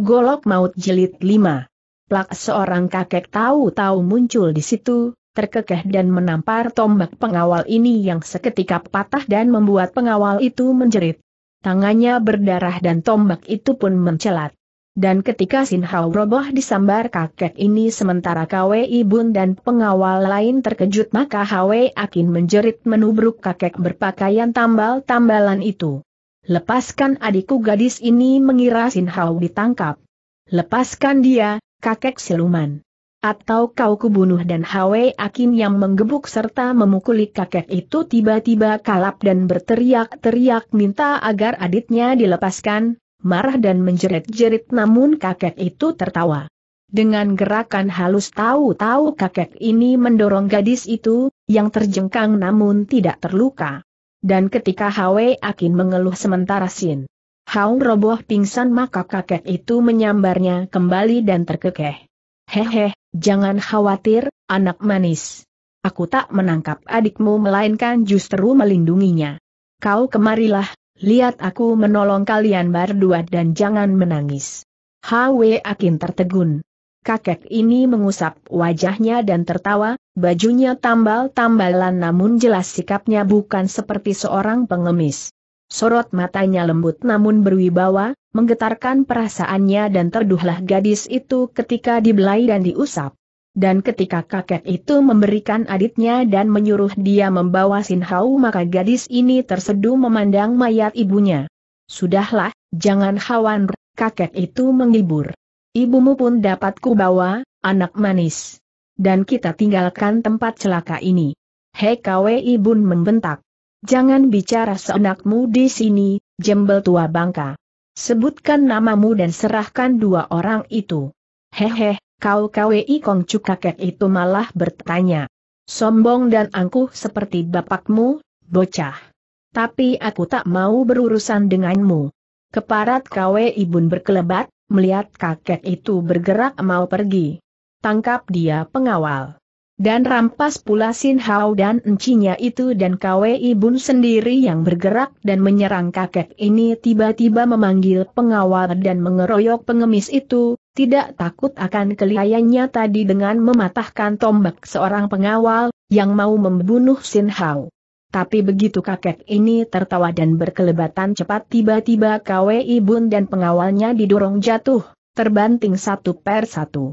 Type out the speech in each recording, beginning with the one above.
Golok Maut jelit 5. Plak seorang kakek tahu-tahu muncul di situ, terkekeh dan menampar tombak pengawal ini yang seketika patah dan membuat pengawal itu menjerit. Tangannya berdarah dan tombak itu pun mencelat. Dan ketika Sin roboh disambar kakek ini sementara KW ibun dan pengawal lain terkejut maka Hwei Akin menjerit menubruk kakek berpakaian tambal-tambalan itu. Lepaskan adikku gadis ini mengira Sin Hao ditangkap. Lepaskan dia, kakek siluman. Atau kau kubunuh dan Hwe Akin yang menggebuk serta memukuli kakek itu tiba-tiba kalap dan berteriak-teriak minta agar adiknya dilepaskan, marah dan menjerit-jerit namun kakek itu tertawa. Dengan gerakan halus tahu-tahu kakek ini mendorong gadis itu, yang terjengkang namun tidak terluka. Dan ketika Hwe Akin mengeluh sementara Sin Haung roboh pingsan maka kakek itu menyambarnya kembali dan terkekeh. Hehe, jangan khawatir, anak manis. Aku tak menangkap adikmu melainkan justru melindunginya. Kau kemarilah, lihat aku menolong kalian berdua dan jangan menangis. Hwe Akin tertegun. Kakek ini mengusap wajahnya dan tertawa, bajunya tambal-tambalan namun jelas sikapnya bukan seperti seorang pengemis. Sorot matanya lembut namun berwibawa, menggetarkan perasaannya dan terduhlah gadis itu ketika dibelai dan diusap. Dan ketika kakek itu memberikan aditnya dan menyuruh dia membawa Sinhau maka gadis ini terseduh memandang mayat ibunya. Sudahlah, jangan khawatir, kakek itu menghibur. Ibumu pun dapat kubawa, anak manis dan kita tinggalkan tempat celaka ini. Hei Kwi Bun membentak. Jangan bicara seenakmu di sini, jembel tua bangka. Sebutkan namamu dan serahkan dua orang itu. Hehe, kau KWI Kongcu kakek itu malah bertanya. Sombong dan angkuh seperti bapakmu, bocah. Tapi aku tak mau berurusan denganmu. Keparat KWI Bun berkelebat, melihat kakek itu bergerak mau pergi tangkap dia pengawal. Dan rampas pula Sin Hao dan encinya itu dan Kwei Bun sendiri yang bergerak dan menyerang kakek ini tiba-tiba memanggil pengawal dan mengeroyok pengemis itu, tidak takut akan kelihayannya tadi dengan mematahkan tombak seorang pengawal, yang mau membunuh Sin Hao. Tapi begitu kakek ini tertawa dan berkelebatan cepat tiba-tiba Kwei Bun dan pengawalnya didorong jatuh, terbanting satu per satu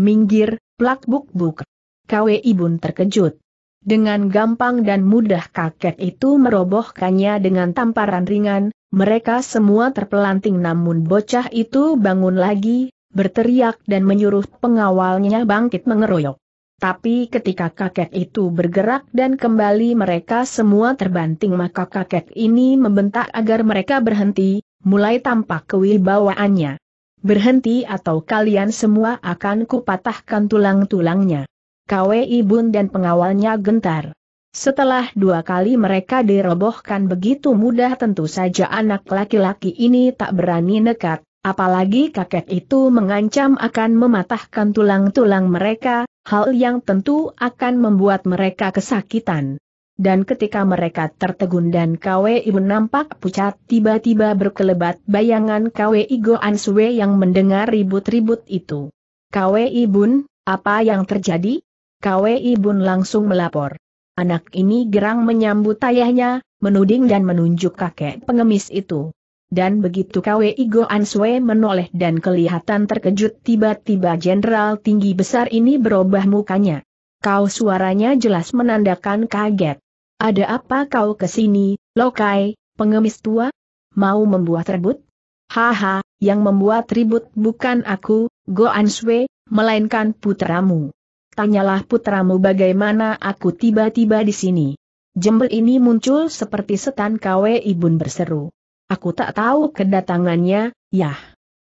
minggir, plak buk buk. Kwe Ibun terkejut. Dengan gampang dan mudah kakek itu merobohkannya dengan tamparan ringan, mereka semua terpelanting namun bocah itu bangun lagi, berteriak dan menyuruh pengawalnya bangkit mengeroyok. Tapi ketika kakek itu bergerak dan kembali mereka semua terbanting maka kakek ini membentak agar mereka berhenti, mulai tampak kewibawaannya. Berhenti atau kalian semua akan kupatahkan tulang-tulangnya. KWI Bun dan pengawalnya gentar. Setelah dua kali mereka dirobohkan begitu mudah tentu saja anak laki-laki ini tak berani nekat, apalagi kakek itu mengancam akan mematahkan tulang-tulang mereka, hal yang tentu akan membuat mereka kesakitan dan ketika mereka tertegun dan Kwe Ibu nampak pucat tiba-tiba berkelebat bayangan Kwe Igo Ansue yang mendengar ribut-ribut itu. Kwe apa yang terjadi? Kwe langsung melapor. Anak ini gerang menyambut ayahnya, menuding dan menunjuk kakek pengemis itu. Dan begitu Kwe Igo Ansue menoleh dan kelihatan terkejut tiba-tiba jenderal tinggi besar ini berubah mukanya. Kau suaranya jelas menandakan kaget. Ada apa kau ke sini, Lokai, pengemis tua? Mau membuat ribut? Haha, yang membuat ribut bukan aku, go answe, melainkan putramu. Tanyalah putramu bagaimana aku tiba-tiba di sini. Jembel ini muncul seperti setan kawe ibun berseru. Aku tak tahu kedatangannya, yah.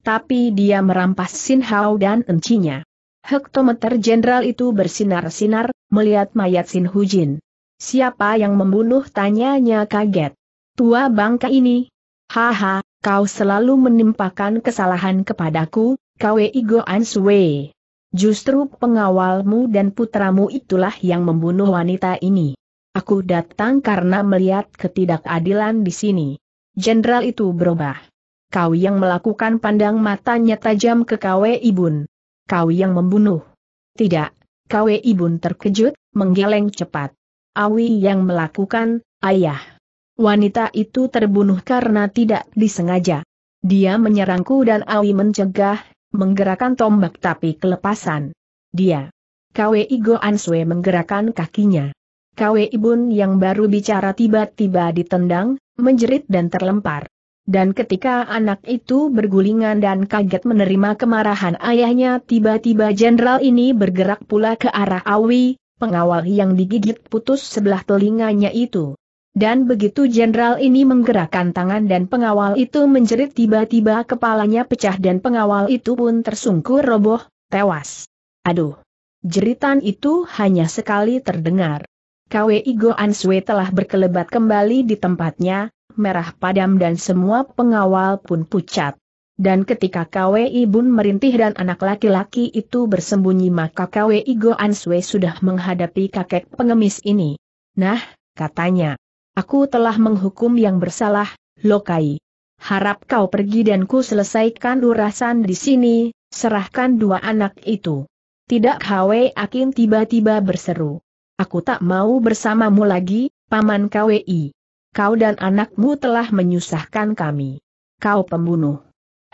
Tapi dia merampas Sin Hao dan encinya. Hektometer jenderal itu bersinar-sinar, melihat mayat Sin Hujin. Siapa yang membunuh tanyanya kaget. Tua bangka ini. Haha, kau selalu menimpakan kesalahan kepadaku, Kwe Igo answe. Justru pengawalmu dan putramu itulah yang membunuh wanita ini. Aku datang karena melihat ketidakadilan di sini. Jenderal itu berubah. Kau yang melakukan pandang matanya tajam ke Kwe Ibun. Kau yang membunuh. Tidak, Kwe Ibun terkejut, menggeleng cepat. Awi yang melakukan, ayah. Wanita itu terbunuh karena tidak disengaja. Dia menyerangku dan Awi mencegah, menggerakkan tombak tapi kelepasan. Dia. Kwe Igo Answe menggerakkan kakinya. Kwe Ibun yang baru bicara tiba-tiba ditendang, menjerit dan terlempar. Dan ketika anak itu bergulingan dan kaget menerima kemarahan ayahnya tiba-tiba jenderal ini bergerak pula ke arah Awi, pengawal yang digigit putus sebelah telinganya itu. Dan begitu jenderal ini menggerakkan tangan dan pengawal itu menjerit tiba-tiba kepalanya pecah dan pengawal itu pun tersungkur roboh, tewas. Aduh! Jeritan itu hanya sekali terdengar. KWI Goan Sui telah berkelebat kembali di tempatnya, merah padam dan semua pengawal pun pucat. Dan ketika KWI Bun merintih dan anak laki-laki itu bersembunyi maka KWI Go Answe sudah menghadapi kakek pengemis ini. Nah, katanya. Aku telah menghukum yang bersalah, Lokai. Harap kau pergi dan ku selesaikan urasan di sini, serahkan dua anak itu. Tidak Kwe Akin tiba-tiba berseru. Aku tak mau bersamamu lagi, Paman KWI. Kau dan anakmu telah menyusahkan kami. Kau pembunuh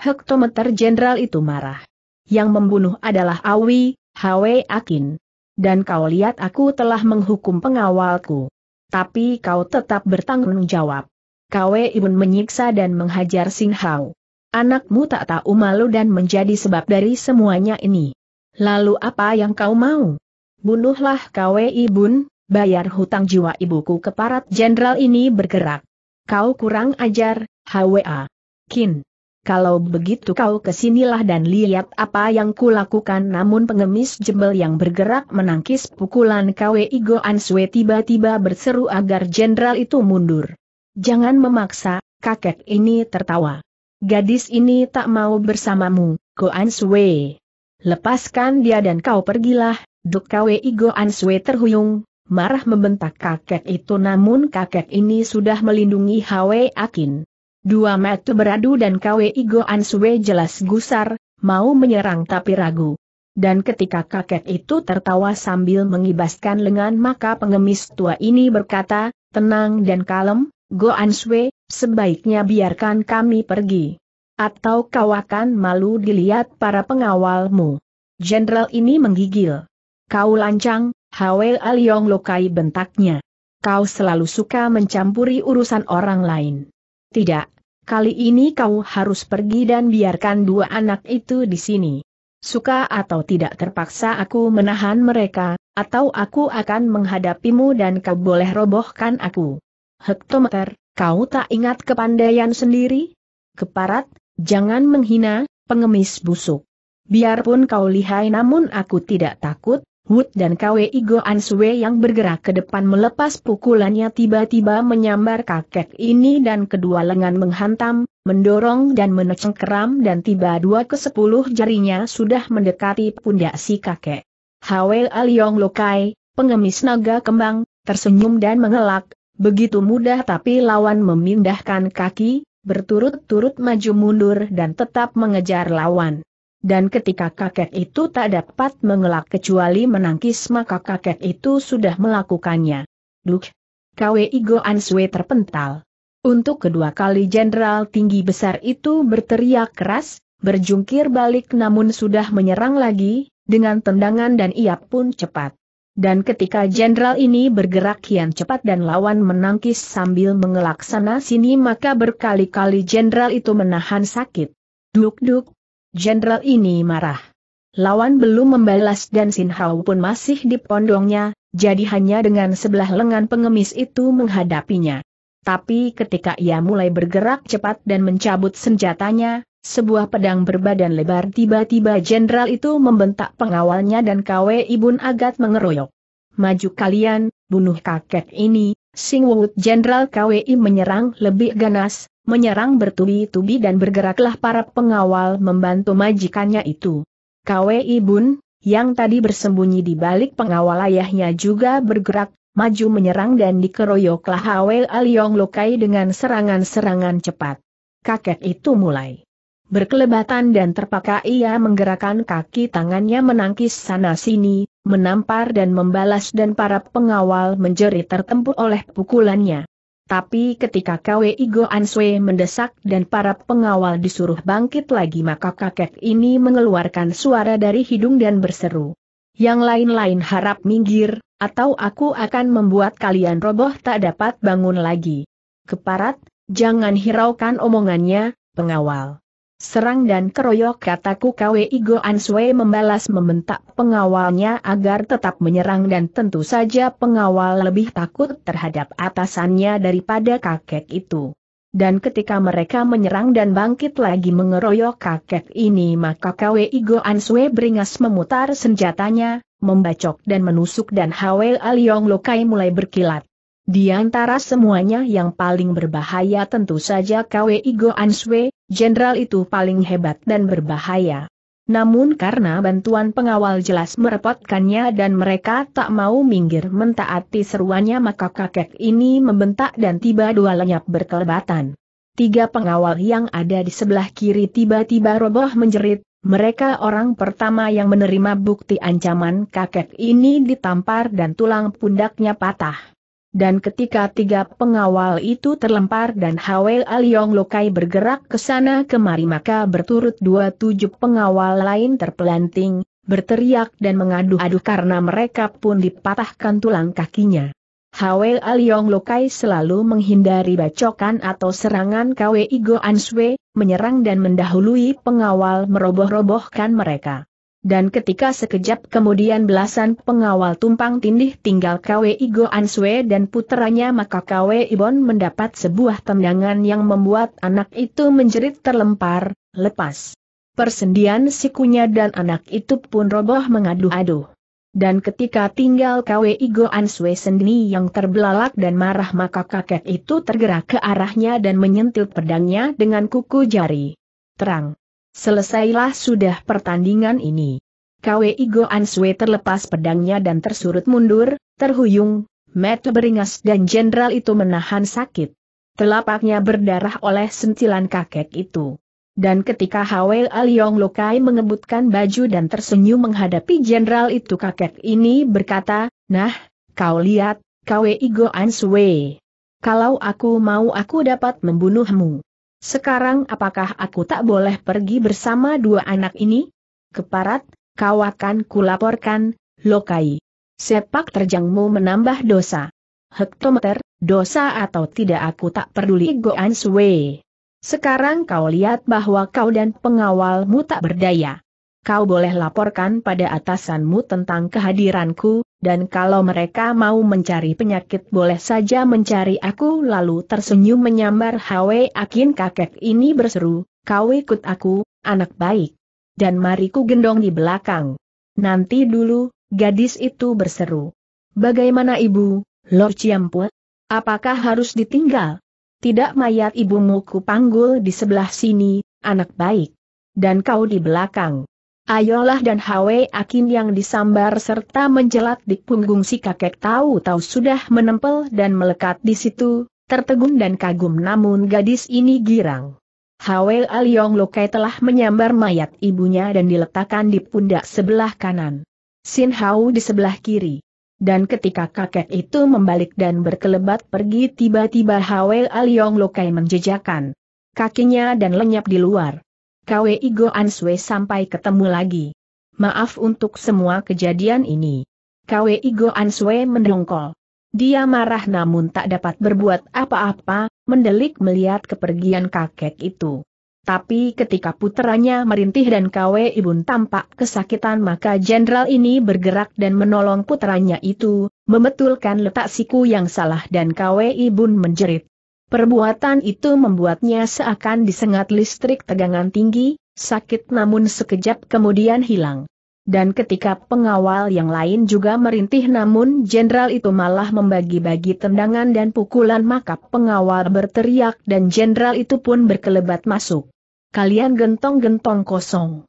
hektometer jenderal itu marah. Yang membunuh adalah Awi, Hwe Akin. Dan kau lihat aku telah menghukum pengawalku. Tapi kau tetap bertanggung jawab. Kwe Ibun menyiksa dan menghajar Sing Anakmu tak tahu malu dan menjadi sebab dari semuanya ini. Lalu apa yang kau mau? Bunuhlah Kwe Ibun, bayar hutang jiwa ibuku keparat jenderal ini bergerak. Kau kurang ajar, Hwa. Kin kalau begitu kau kesinilah dan lihat apa yang kulakukan namun pengemis jebel yang bergerak menangkis pukulan KWI Goan Sue tiba-tiba berseru agar jenderal itu mundur. Jangan memaksa, kakek ini tertawa. Gadis ini tak mau bersamamu, Goan Sue. Lepaskan dia dan kau pergilah, Duk KWI Goan Sue terhuyung, marah membentak kakek itu namun kakek ini sudah melindungi Hwe Akin. Dua metu beradu dan Kwe Igo Ansue jelas gusar, mau menyerang tapi ragu. Dan ketika kakek itu tertawa sambil mengibaskan lengan maka pengemis tua ini berkata, tenang dan kalem, Go Ansue, sebaiknya biarkan kami pergi. Atau kau akan malu dilihat para pengawalmu. Jenderal ini menggigil. Kau lancang, Hawel Aliong Lokai bentaknya. Kau selalu suka mencampuri urusan orang lain. Tidak, kali ini kau harus pergi dan biarkan dua anak itu di sini. Suka atau tidak terpaksa aku menahan mereka, atau aku akan menghadapimu dan kau boleh robohkan aku. Hektometer, kau tak ingat kepandaian sendiri? Keparat, jangan menghina, pengemis busuk. Biarpun kau lihai namun aku tidak takut, Wood dan KWI Goan Sue yang bergerak ke depan melepas pukulannya tiba-tiba menyambar kakek ini dan kedua lengan menghantam, mendorong dan menecengkeram dan tiba dua ke sepuluh jarinya sudah mendekati pundak si kakek. Hawel Aliong Lokai, pengemis naga kembang, tersenyum dan mengelak, begitu mudah tapi lawan memindahkan kaki, berturut-turut maju mundur dan tetap mengejar lawan. Dan ketika kakek itu tak dapat mengelak kecuali menangkis maka kakek itu sudah melakukannya. Duh! KWI Goan answe terpental. Untuk kedua kali jenderal tinggi besar itu berteriak keras, berjungkir balik namun sudah menyerang lagi, dengan tendangan dan ia pun cepat. Dan ketika jenderal ini bergerak kian cepat dan lawan menangkis sambil mengelak sana sini maka berkali-kali jenderal itu menahan sakit. Duk-duk, Jenderal ini marah. Lawan belum membalas dan Sin Hao pun masih di pondongnya, jadi hanya dengan sebelah lengan pengemis itu menghadapinya. Tapi ketika ia mulai bergerak cepat dan mencabut senjatanya, sebuah pedang berbadan lebar tiba-tiba jenderal itu membentak pengawalnya dan KW Ibun Agat mengeroyok. Maju kalian, bunuh kakek ini, Sing Wut Jenderal KWI menyerang lebih ganas, menyerang bertubi-tubi dan bergeraklah para pengawal membantu majikannya itu. KWI Bun, yang tadi bersembunyi di balik pengawal ayahnya juga bergerak, maju menyerang dan dikeroyoklah Hawel Aliong Lokai dengan serangan-serangan cepat. Kakek itu mulai Berkelebatan dan terpakai ia menggerakkan kaki tangannya menangkis sana-sini, menampar dan membalas dan para pengawal menjerit tertempur oleh pukulannya. Tapi ketika Kwe Igo Answe mendesak dan para pengawal disuruh bangkit lagi maka kakek ini mengeluarkan suara dari hidung dan berseru. Yang lain-lain harap minggir, atau aku akan membuat kalian roboh tak dapat bangun lagi. Keparat, jangan hiraukan omongannya, pengawal. Serang dan keroyok kataku KWI Goan Sui membalas membentak pengawalnya agar tetap menyerang dan tentu saja pengawal lebih takut terhadap atasannya daripada kakek itu. Dan ketika mereka menyerang dan bangkit lagi mengeroyok kakek ini maka KWI Goan Sui beringas memutar senjatanya, membacok dan menusuk dan Hawel Aliong Lokai mulai berkilat. Di antara semuanya yang paling berbahaya tentu saja KWI Goan Sui, jenderal itu paling hebat dan berbahaya. Namun karena bantuan pengawal jelas merepotkannya dan mereka tak mau minggir mentaati seruannya maka kakek ini membentak dan tiba dua lenyap berkelebatan. Tiga pengawal yang ada di sebelah kiri tiba-tiba roboh menjerit, mereka orang pertama yang menerima bukti ancaman kakek ini ditampar dan tulang pundaknya patah. Dan ketika tiga pengawal itu terlempar dan Hawel Aliong Lokai bergerak ke sana kemari maka berturut dua tujuh pengawal lain terpelanting, berteriak dan mengadu-adu karena mereka pun dipatahkan tulang kakinya. Hawel Aliong Lokai selalu menghindari bacokan atau serangan KWI Go Answe, menyerang dan mendahului pengawal meroboh-robohkan mereka. Dan ketika sekejap kemudian belasan pengawal tumpang tindih tinggal Kwe Igo Answe dan puteranya maka Kwe Ibon mendapat sebuah tendangan yang membuat anak itu menjerit terlempar, lepas. Persendian sikunya dan anak itu pun roboh mengaduh-aduh. Dan ketika tinggal Kwe Igo Answe sendiri yang terbelalak dan marah maka kakek itu tergerak ke arahnya dan menyentil pedangnya dengan kuku jari. Terang. Selesailah sudah pertandingan ini. KWI Goan Sui terlepas pedangnya dan tersurut mundur, terhuyung, Matt beringas dan jenderal itu menahan sakit. Telapaknya berdarah oleh sentilan kakek itu. Dan ketika Hawel Aliong Lokai mengebutkan baju dan tersenyum menghadapi jenderal itu kakek ini berkata, Nah, kau lihat, KWI Goan Sui. Kalau aku mau aku dapat membunuhmu. Sekarang apakah aku tak boleh pergi bersama dua anak ini? Keparat, kau akan kulaporkan, Lokai. Sepak terjangmu menambah dosa. Hektometer, dosa atau tidak aku tak peduli Goan Sui. Sekarang kau lihat bahwa kau dan pengawalmu tak berdaya kau boleh laporkan pada atasanmu tentang kehadiranku, dan kalau mereka mau mencari penyakit boleh saja mencari aku lalu tersenyum menyambar Hwe Akin kakek ini berseru, kau ikut aku, anak baik. Dan mariku gendong di belakang. Nanti dulu, gadis itu berseru. Bagaimana ibu, Lord Ciampue? Apakah harus ditinggal? Tidak mayat ibumu panggul di sebelah sini, anak baik. Dan kau di belakang. Ayolah dan Hwe Akin yang disambar serta menjelat di punggung si kakek tahu-tahu sudah menempel dan melekat di situ, tertegun dan kagum namun gadis ini girang. Hwe Aliong Lokai telah menyambar mayat ibunya dan diletakkan di pundak sebelah kanan. Sin Hau di sebelah kiri. Dan ketika kakek itu membalik dan berkelebat pergi tiba-tiba Hwe Aliong Lokai menjejakan kakinya dan lenyap di luar. Kwe Igo Answe sampai ketemu lagi. Maaf untuk semua kejadian ini. Kwe Igo Answe mendongkol. Dia marah namun tak dapat berbuat apa-apa, mendelik melihat kepergian kakek itu. Tapi ketika putranya merintih dan Kwe Ibun tampak kesakitan maka jenderal ini bergerak dan menolong putranya itu, membetulkan letak siku yang salah dan Kwe Ibun menjerit. Perbuatan itu membuatnya seakan disengat listrik tegangan tinggi, sakit namun sekejap kemudian hilang. Dan ketika pengawal yang lain juga merintih namun jenderal itu malah membagi-bagi tendangan dan pukulan maka pengawal berteriak dan jenderal itu pun berkelebat masuk. Kalian gentong-gentong kosong.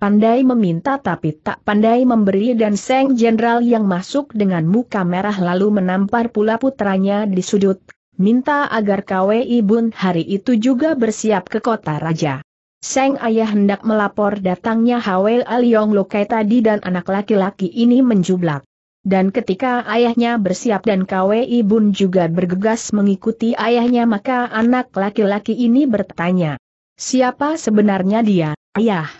Pandai meminta tapi tak pandai memberi dan seng jenderal yang masuk dengan muka merah lalu menampar pula putranya di sudut minta agar KWI Bun hari itu juga bersiap ke kota raja. Seng ayah hendak melapor datangnya Hawel Aliong Lokai tadi dan anak laki-laki ini menjublak. Dan ketika ayahnya bersiap dan KWI Bun juga bergegas mengikuti ayahnya maka anak laki-laki ini bertanya. Siapa sebenarnya dia, ayah?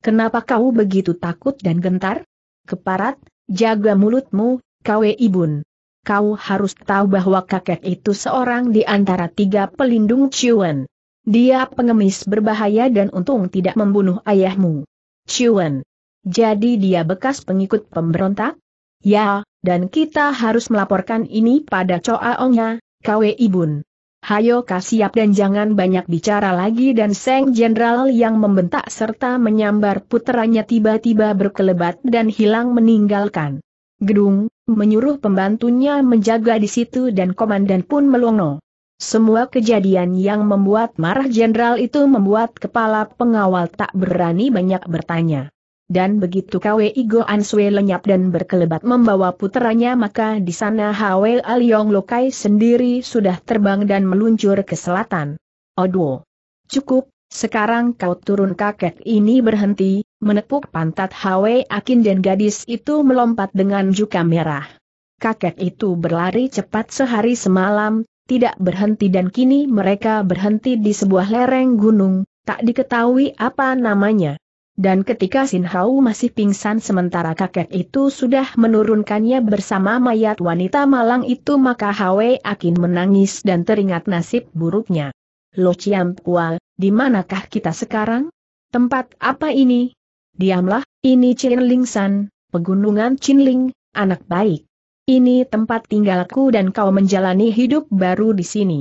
Kenapa kau begitu takut dan gentar? Keparat, jaga mulutmu, KWI Bun kau harus tahu bahwa kakek itu seorang di antara tiga pelindung Chuan. Dia pengemis berbahaya dan untung tidak membunuh ayahmu. Chuan. Jadi dia bekas pengikut pemberontak? Ya, dan kita harus melaporkan ini pada Choa Ongnya, Kwe Ibun. Hayo kasiap dan jangan banyak bicara lagi dan Seng Jenderal yang membentak serta menyambar puteranya tiba-tiba berkelebat dan hilang meninggalkan gedung, menyuruh pembantunya menjaga di situ dan komandan pun melongo. Semua kejadian yang membuat marah jenderal itu membuat kepala pengawal tak berani banyak bertanya. Dan begitu KWI Goan Sue lenyap dan berkelebat membawa putranya maka di sana Hwe Aliong Lokai sendiri sudah terbang dan meluncur ke selatan. Odo. Cukup, sekarang kau turun kakek ini berhenti, menepuk pantat Hwe Akin dan gadis itu melompat dengan juka merah. Kakek itu berlari cepat sehari semalam, tidak berhenti dan kini mereka berhenti di sebuah lereng gunung, tak diketahui apa namanya. Dan ketika Sin Hau masih pingsan sementara kakek itu sudah menurunkannya bersama mayat wanita malang itu maka Hwe Akin menangis dan teringat nasib buruknya. Lo Chiam Pual, di manakah kita sekarang? Tempat apa ini? Diamlah, ini Ling San, pegunungan Chinling, anak baik. Ini tempat tinggalku dan kau menjalani hidup baru di sini.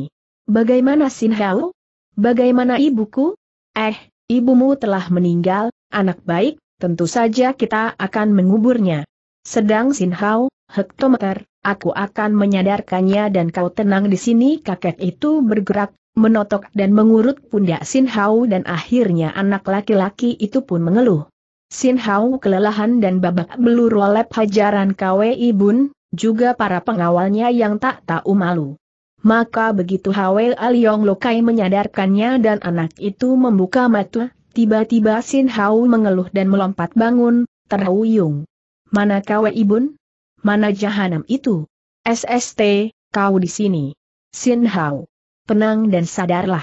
Bagaimana Sin Hao? Bagaimana ibuku? Eh, ibumu telah meninggal, anak baik, tentu saja kita akan menguburnya. Sedang Sin Hao, hektometer, aku akan menyadarkannya dan kau tenang di sini kakek itu bergerak, menotok dan mengurut pundak Sin Hao dan akhirnya anak laki-laki itu pun mengeluh. Sin Hau kelelahan dan babak belur oleh hajaran KWI ibun, juga para pengawalnya yang tak tahu malu. Maka begitu Hwe Aliong Lokai menyadarkannya dan anak itu membuka mata, tiba-tiba Sin Hau mengeluh dan melompat bangun, terhuyung. Mana KWI ibun? Mana jahanam itu? SST, kau di sini. Sin Hau. Tenang dan sadarlah.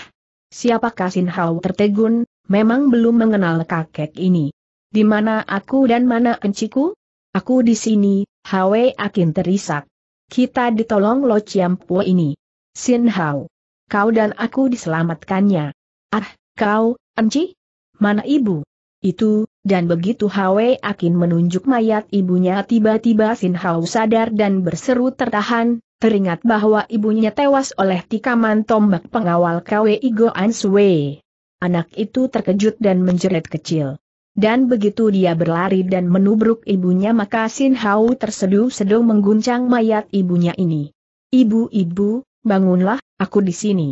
Siapakah Sin Hau tertegun, memang belum mengenal kakek ini. Di mana aku dan mana enciku? Aku di sini, Hwe Akin terisak. Kita ditolong Lo Po ini. Sin Hao. Kau dan aku diselamatkannya. Ah, kau, Enci? Mana ibu? Itu, dan begitu Hwe Akin menunjuk mayat ibunya tiba-tiba Sin Hao sadar dan berseru tertahan, teringat bahwa ibunya tewas oleh tikaman tombak pengawal KWI Goan Sue. Anak itu terkejut dan menjerit kecil. Dan begitu dia berlari dan menubruk ibunya maka Sin Hao terseduh-seduh mengguncang mayat ibunya ini. Ibu-ibu, bangunlah, aku di sini.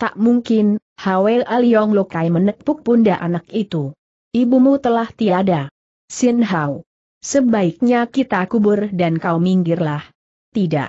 Tak mungkin, Hawel Aliong Lokai menepuk pundak anak itu. Ibumu telah tiada. Sin Hao. Sebaiknya kita kubur dan kau minggirlah. Tidak.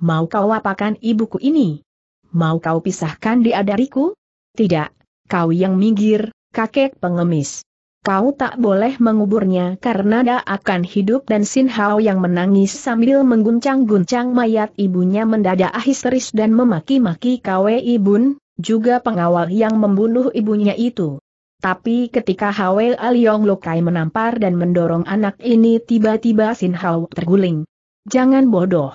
Mau kau apakan ibuku ini? Mau kau pisahkan dia dariku? Tidak, kau yang minggir, kakek pengemis kau tak boleh menguburnya karena dia akan hidup dan Sin Hao yang menangis sambil mengguncang-guncang mayat ibunya mendadak histeris dan memaki-maki Kwe Ibun, juga pengawal yang membunuh ibunya itu. Tapi ketika Hwe Aliong Lokai menampar dan mendorong anak ini tiba-tiba Sin Hao terguling. Jangan bodoh.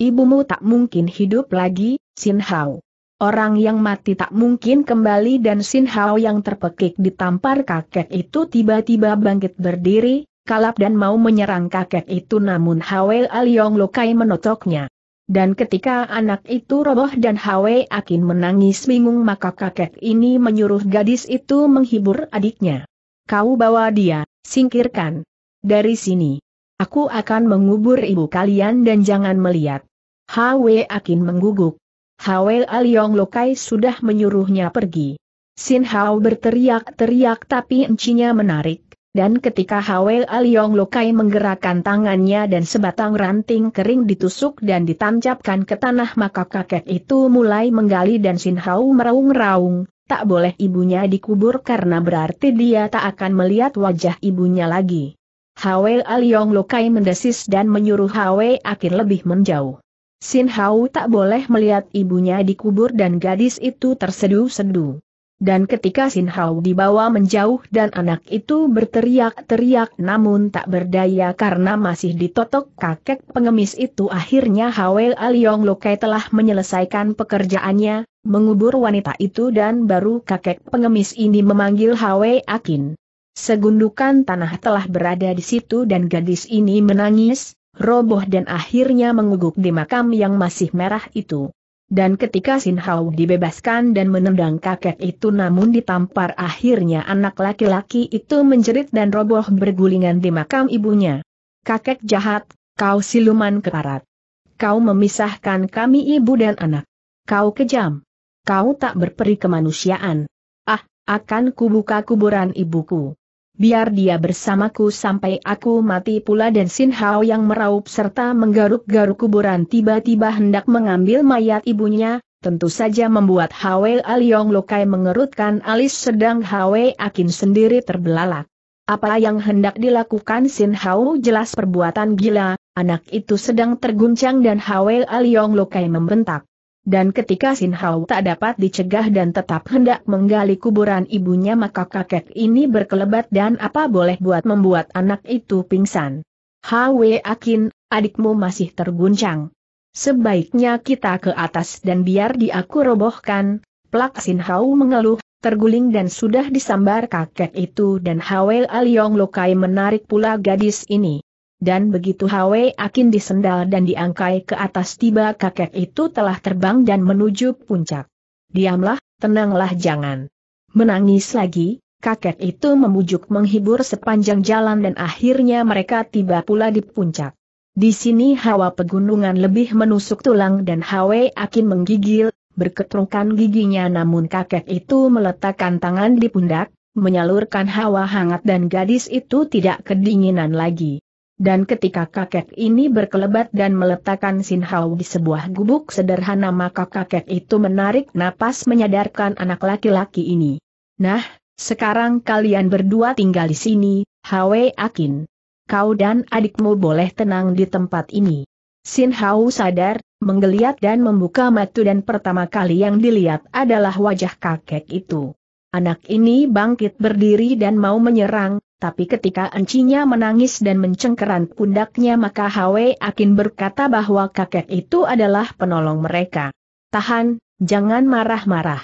Ibumu tak mungkin hidup lagi, Sin Hao. Orang yang mati tak mungkin kembali dan Sin Hao yang terpekik ditampar kakek itu tiba-tiba bangkit berdiri, kalap dan mau menyerang kakek itu namun Al Aliong Lokai menotoknya. Dan ketika anak itu roboh dan Hwee Akin menangis bingung maka kakek ini menyuruh gadis itu menghibur adiknya. Kau bawa dia, singkirkan. Dari sini. Aku akan mengubur ibu kalian dan jangan melihat. Hwee Akin mengguguk. Hawel Aliong Lokai sudah menyuruhnya pergi. Sin Hao berteriak-teriak tapi encinya menarik, dan ketika Hawel Aliong Lokai menggerakkan tangannya dan sebatang ranting kering ditusuk dan ditancapkan ke tanah maka kakek itu mulai menggali dan Sin Hao meraung-raung, tak boleh ibunya dikubur karena berarti dia tak akan melihat wajah ibunya lagi. Hawel Aliong Lokai mendesis dan menyuruh Hwei Akin lebih menjauh. Sin Hau tak boleh melihat ibunya dikubur dan gadis itu terseduh sedu Dan ketika Sin Hau dibawa menjauh dan anak itu berteriak-teriak namun tak berdaya karena masih ditotok kakek pengemis itu akhirnya Hawel Aliong Lokai telah menyelesaikan pekerjaannya, mengubur wanita itu dan baru kakek pengemis ini memanggil Hawei Akin. Segundukan tanah telah berada di situ dan gadis ini menangis, roboh dan akhirnya mengguguk di makam yang masih merah itu. Dan ketika Sin Hao dibebaskan dan menendang kakek itu namun ditampar akhirnya anak laki-laki itu menjerit dan roboh bergulingan di makam ibunya. Kakek jahat, kau siluman keparat. Kau memisahkan kami ibu dan anak. Kau kejam. Kau tak berperi kemanusiaan. Ah, akan kubuka kuburan ibuku biar dia bersamaku sampai aku mati pula dan Sin Hao yang meraup serta menggaruk-garuk kuburan tiba-tiba hendak mengambil mayat ibunya, tentu saja membuat Hwe Aliong Lokai mengerutkan alis sedang Hwe Akin sendiri terbelalak. Apa yang hendak dilakukan Sin Hao jelas perbuatan gila, anak itu sedang terguncang dan Hwe Aliong Lokai membentak. Dan ketika Sin Hao tak dapat dicegah dan tetap hendak menggali kuburan ibunya maka kakek ini berkelebat dan apa boleh buat membuat anak itu pingsan. Hwe Akin, adikmu masih terguncang. Sebaiknya kita ke atas dan biar dia aku robohkan. Plak Sin Hao mengeluh, terguling dan sudah disambar kakek itu dan Hwe Aliong Lokai menarik pula gadis ini dan begitu Hwe Akin disendal dan diangkai ke atas tiba kakek itu telah terbang dan menuju puncak. Diamlah, tenanglah jangan menangis lagi, kakek itu memujuk menghibur sepanjang jalan dan akhirnya mereka tiba pula di puncak. Di sini hawa pegunungan lebih menusuk tulang dan Hwe Akin menggigil, berketrungkan giginya namun kakek itu meletakkan tangan di pundak, menyalurkan hawa hangat dan gadis itu tidak kedinginan lagi dan ketika kakek ini berkelebat dan meletakkan Sin Hao di sebuah gubuk sederhana maka kakek itu menarik napas menyadarkan anak laki-laki ini. Nah, sekarang kalian berdua tinggal di sini, Hwe Akin. Kau dan adikmu boleh tenang di tempat ini. Sin Hao sadar, menggeliat dan membuka mata dan pertama kali yang dilihat adalah wajah kakek itu. Anak ini bangkit berdiri dan mau menyerang, tapi ketika encinya menangis dan mencengkeran pundaknya maka Hwe Akin berkata bahwa kakek itu adalah penolong mereka. Tahan, jangan marah-marah.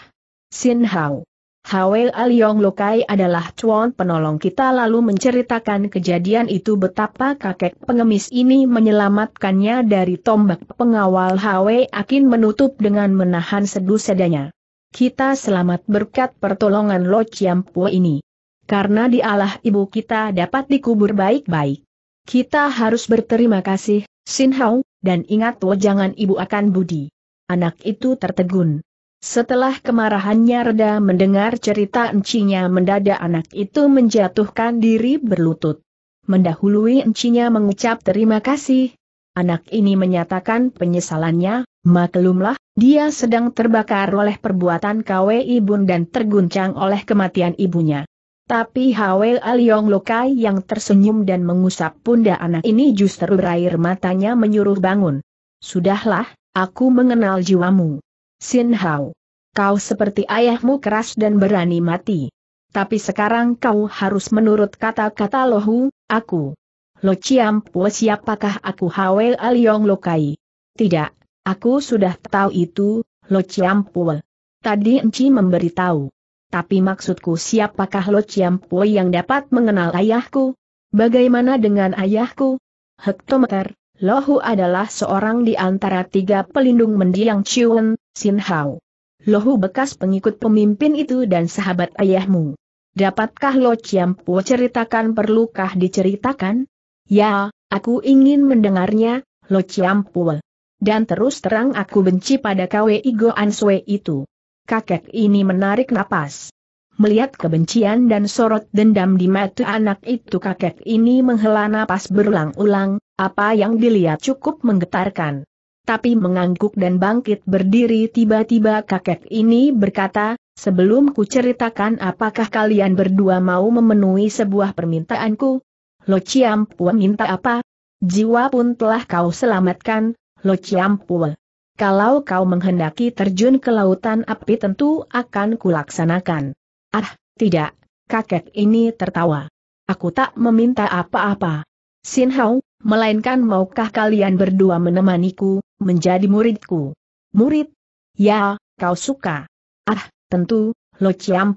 Sin Hao. Hwe Aliong Lokai adalah cuan penolong kita lalu menceritakan kejadian itu betapa kakek pengemis ini menyelamatkannya dari tombak pengawal Hwe Akin menutup dengan menahan sedu sedanya. Kita selamat berkat pertolongan Lo Chiam Pua ini karena di Allah ibu kita dapat dikubur baik-baik. Kita harus berterima kasih, Sin Hao, dan ingat wajangan oh ibu akan budi. Anak itu tertegun. Setelah kemarahannya reda mendengar cerita encinya mendadak anak itu menjatuhkan diri berlutut. Mendahului encinya mengucap terima kasih. Anak ini menyatakan penyesalannya, maklumlah, dia sedang terbakar oleh perbuatan KWI Bun dan terguncang oleh kematian ibunya. Tapi Hwel Aliong Lokai yang tersenyum dan mengusap pundak anak ini justru berair matanya menyuruh bangun. Sudahlah, aku mengenal jiwamu. Sin Hao. Kau seperti ayahmu keras dan berani mati. Tapi sekarang kau harus menurut kata-kata lohu, aku. Lo Chiam Pue siapakah aku Hwel Aliong Lokai? Tidak, aku sudah tahu itu, Lo Chiam Pue. Tadi Enci memberitahu tapi maksudku siapakah Lo Po yang dapat mengenal ayahku? Bagaimana dengan ayahku? Hektometer, Lo Hu adalah seorang di antara tiga pelindung mendiang Chuen, Sin Hao. Lo Hu bekas pengikut pemimpin itu dan sahabat ayahmu. Dapatkah Lo Po ceritakan perlukah diceritakan? Ya, aku ingin mendengarnya, Lo Po. Dan terus terang aku benci pada Kwe Igo Answe itu kakek ini menarik napas. Melihat kebencian dan sorot dendam di mata anak itu kakek ini menghela napas berulang-ulang, apa yang dilihat cukup menggetarkan. Tapi mengangguk dan bangkit berdiri tiba-tiba kakek ini berkata, sebelum ku ceritakan apakah kalian berdua mau memenuhi sebuah permintaanku? Lo ciampu, minta apa? Jiwa pun telah kau selamatkan, Lo ciampu. Kalau kau menghendaki terjun ke lautan api tentu akan kulaksanakan. Ah, tidak, kakek ini tertawa. Aku tak meminta apa-apa. Sin Hao, melainkan maukah kalian berdua menemaniku, menjadi muridku? Murid? Ya, kau suka. Ah, tentu, Lo Chiam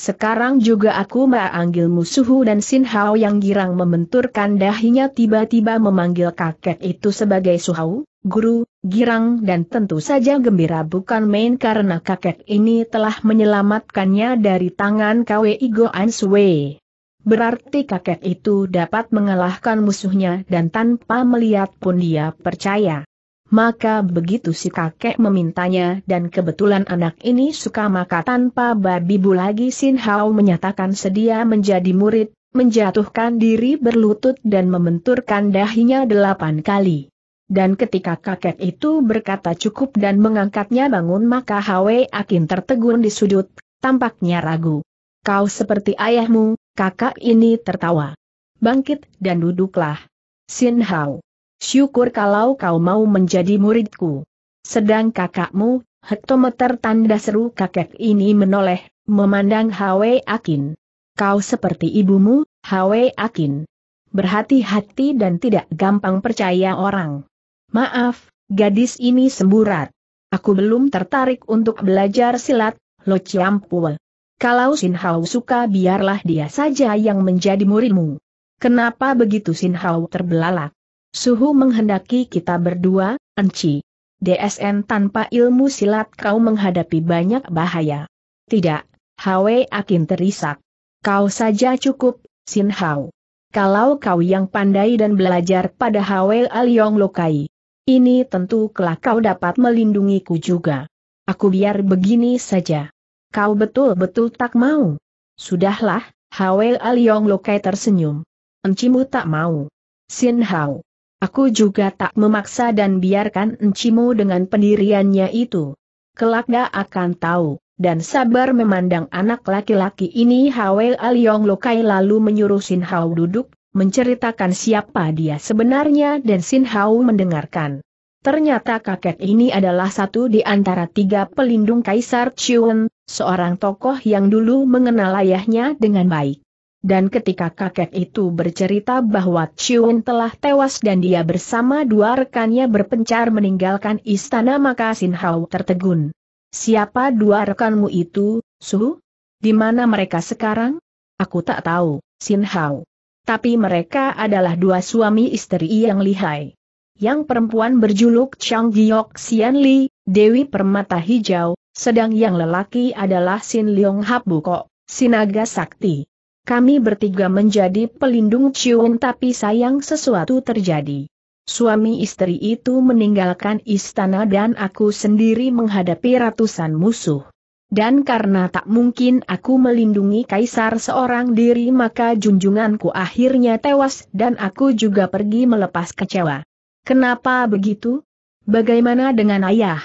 sekarang juga aku meranggil musuhu dan Sin Hao yang girang membenturkan dahinya tiba-tiba memanggil kakek itu sebagai Suhau, guru, girang dan tentu saja gembira bukan main karena kakek ini telah menyelamatkannya dari tangan KWI Goan Sway. Berarti kakek itu dapat mengalahkan musuhnya dan tanpa melihat pun dia percaya. Maka begitu si kakek memintanya dan kebetulan anak ini suka maka tanpa babi bu lagi Sin Hao menyatakan sedia menjadi murid, menjatuhkan diri berlutut dan membenturkan dahinya delapan kali. Dan ketika kakek itu berkata cukup dan mengangkatnya bangun maka Hwe Akin tertegun di sudut, tampaknya ragu. Kau seperti ayahmu, kakak ini tertawa. Bangkit dan duduklah. Sin Hao. Syukur kalau kau mau menjadi muridku. Sedang kakakmu, hektometer tanda seru kakek ini menoleh, memandang Hwe Akin. Kau seperti ibumu, Hwe Akin. Berhati-hati dan tidak gampang percaya orang. Maaf, gadis ini semburat. Aku belum tertarik untuk belajar silat, Lo ciampul. Kalau Sin Hao suka biarlah dia saja yang menjadi muridmu. Kenapa begitu Sin Hao terbelalak? Suhu menghendaki kita berdua, Enci. DSN tanpa ilmu silat kau menghadapi banyak bahaya. Tidak, Hwe Akin terisak. Kau saja cukup, Sin Hao. Kalau kau yang pandai dan belajar pada Hwe Aliong Lokai. Ini tentu kelak kau dapat melindungiku juga. Aku biar begini saja. Kau betul-betul tak mau. Sudahlah, Hwe Aliong Lokai tersenyum. Encimu tak mau. Sin Hao. Aku juga tak memaksa dan biarkan encimu dengan pendiriannya itu. Kelak dia akan tahu, dan sabar memandang anak laki-laki ini Hwe Aliong Lokai lalu menyuruh Sin Hao duduk, menceritakan siapa dia sebenarnya dan Sin Hao mendengarkan. Ternyata kakek ini adalah satu di antara tiga pelindung Kaisar Chuen, seorang tokoh yang dulu mengenal ayahnya dengan baik. Dan ketika kakek itu bercerita bahwa Chiun telah tewas dan dia bersama dua rekannya berpencar meninggalkan istana maka Sin Hao tertegun. Siapa dua rekanmu itu, Su? Di mana mereka sekarang? Aku tak tahu, Sin Hao. Tapi mereka adalah dua suami istri yang lihai. Yang perempuan berjuluk Chang Giok Xian Li, Dewi Permata Hijau, sedang yang lelaki adalah Sin Leong Habukok, Sinaga Sakti. Kami bertiga menjadi pelindung Ciung tapi sayang sesuatu terjadi. Suami istri itu meninggalkan istana dan aku sendiri menghadapi ratusan musuh. Dan karena tak mungkin aku melindungi kaisar seorang diri maka junjunganku akhirnya tewas dan aku juga pergi melepas kecewa. Kenapa begitu? Bagaimana dengan ayah?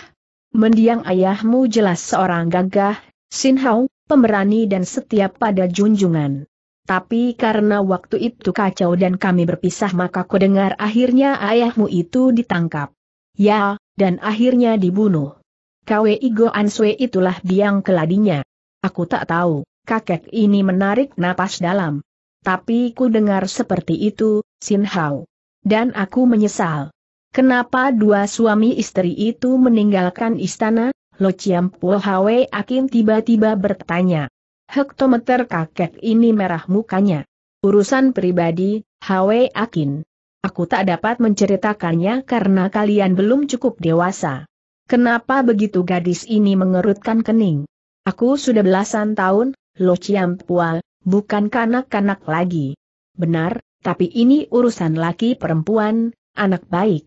Mendiang ayahmu jelas seorang gagah, Hao, pemberani dan setiap pada junjungan. Tapi karena waktu itu kacau dan kami berpisah maka ku dengar akhirnya ayahmu itu ditangkap. Ya, dan akhirnya dibunuh. Kwe Igo Answe itulah biang keladinya. Aku tak tahu, kakek ini menarik napas dalam. Tapi ku dengar seperti itu, Sin Hao. Dan aku menyesal. Kenapa dua suami istri itu meninggalkan istana? Lo Chiam Po Hwe Akin tiba-tiba bertanya. Hektometer kakek ini merah mukanya. Urusan pribadi, Hwe Akin. Aku tak dapat menceritakannya karena kalian belum cukup dewasa. Kenapa begitu gadis ini mengerutkan kening? Aku sudah belasan tahun, Lo ciam Pual, bukan kanak-kanak lagi. Benar, tapi ini urusan laki perempuan, anak baik.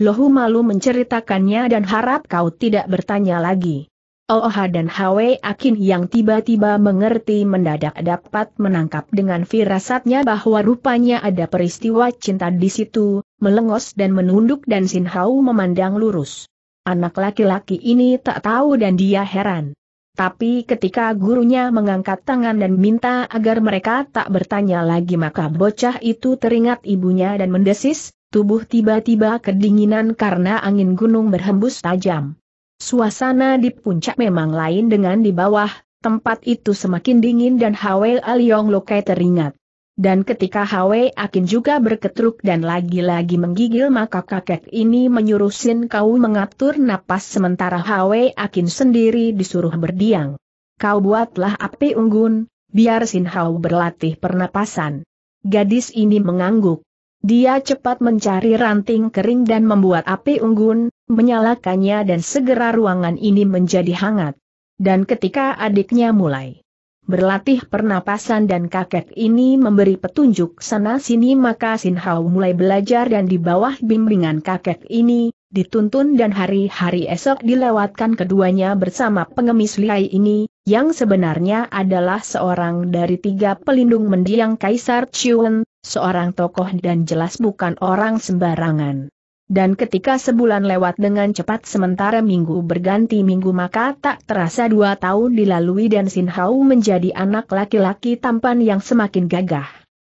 Lohu malu menceritakannya dan harap kau tidak bertanya lagi. OOH oh, dan Hwe Akin yang tiba-tiba mengerti mendadak dapat menangkap dengan firasatnya bahwa rupanya ada peristiwa cinta di situ, melengos dan menunduk dan Sin Hao memandang lurus. Anak laki-laki ini tak tahu dan dia heran. Tapi ketika gurunya mengangkat tangan dan minta agar mereka tak bertanya lagi maka bocah itu teringat ibunya dan mendesis, tubuh tiba-tiba kedinginan karena angin gunung berhembus tajam. Suasana di puncak memang lain dengan di bawah, tempat itu semakin dingin dan Hwei Aliong Lokai teringat. Dan ketika Hwei Akin juga berketruk dan lagi-lagi menggigil maka kakek ini menyuruh Sin Kau mengatur napas sementara Hwei Akin sendiri disuruh berdiam. Kau buatlah api unggun, biar Sin Hau berlatih pernapasan. Gadis ini mengangguk. Dia cepat mencari ranting kering dan membuat api unggun, menyalakannya dan segera ruangan ini menjadi hangat. Dan ketika adiknya mulai berlatih pernapasan dan kakek ini memberi petunjuk sana-sini maka Sin Hao mulai belajar dan di bawah bimbingan kakek ini, dituntun dan hari-hari esok dilewatkan keduanya bersama pengemis liai ini, yang sebenarnya adalah seorang dari tiga pelindung mendiang Kaisar Chuen, seorang tokoh dan jelas bukan orang sembarangan. Dan ketika sebulan lewat dengan cepat sementara minggu berganti minggu maka tak terasa dua tahun dilalui dan Sin Hao menjadi anak laki-laki tampan yang semakin gagah.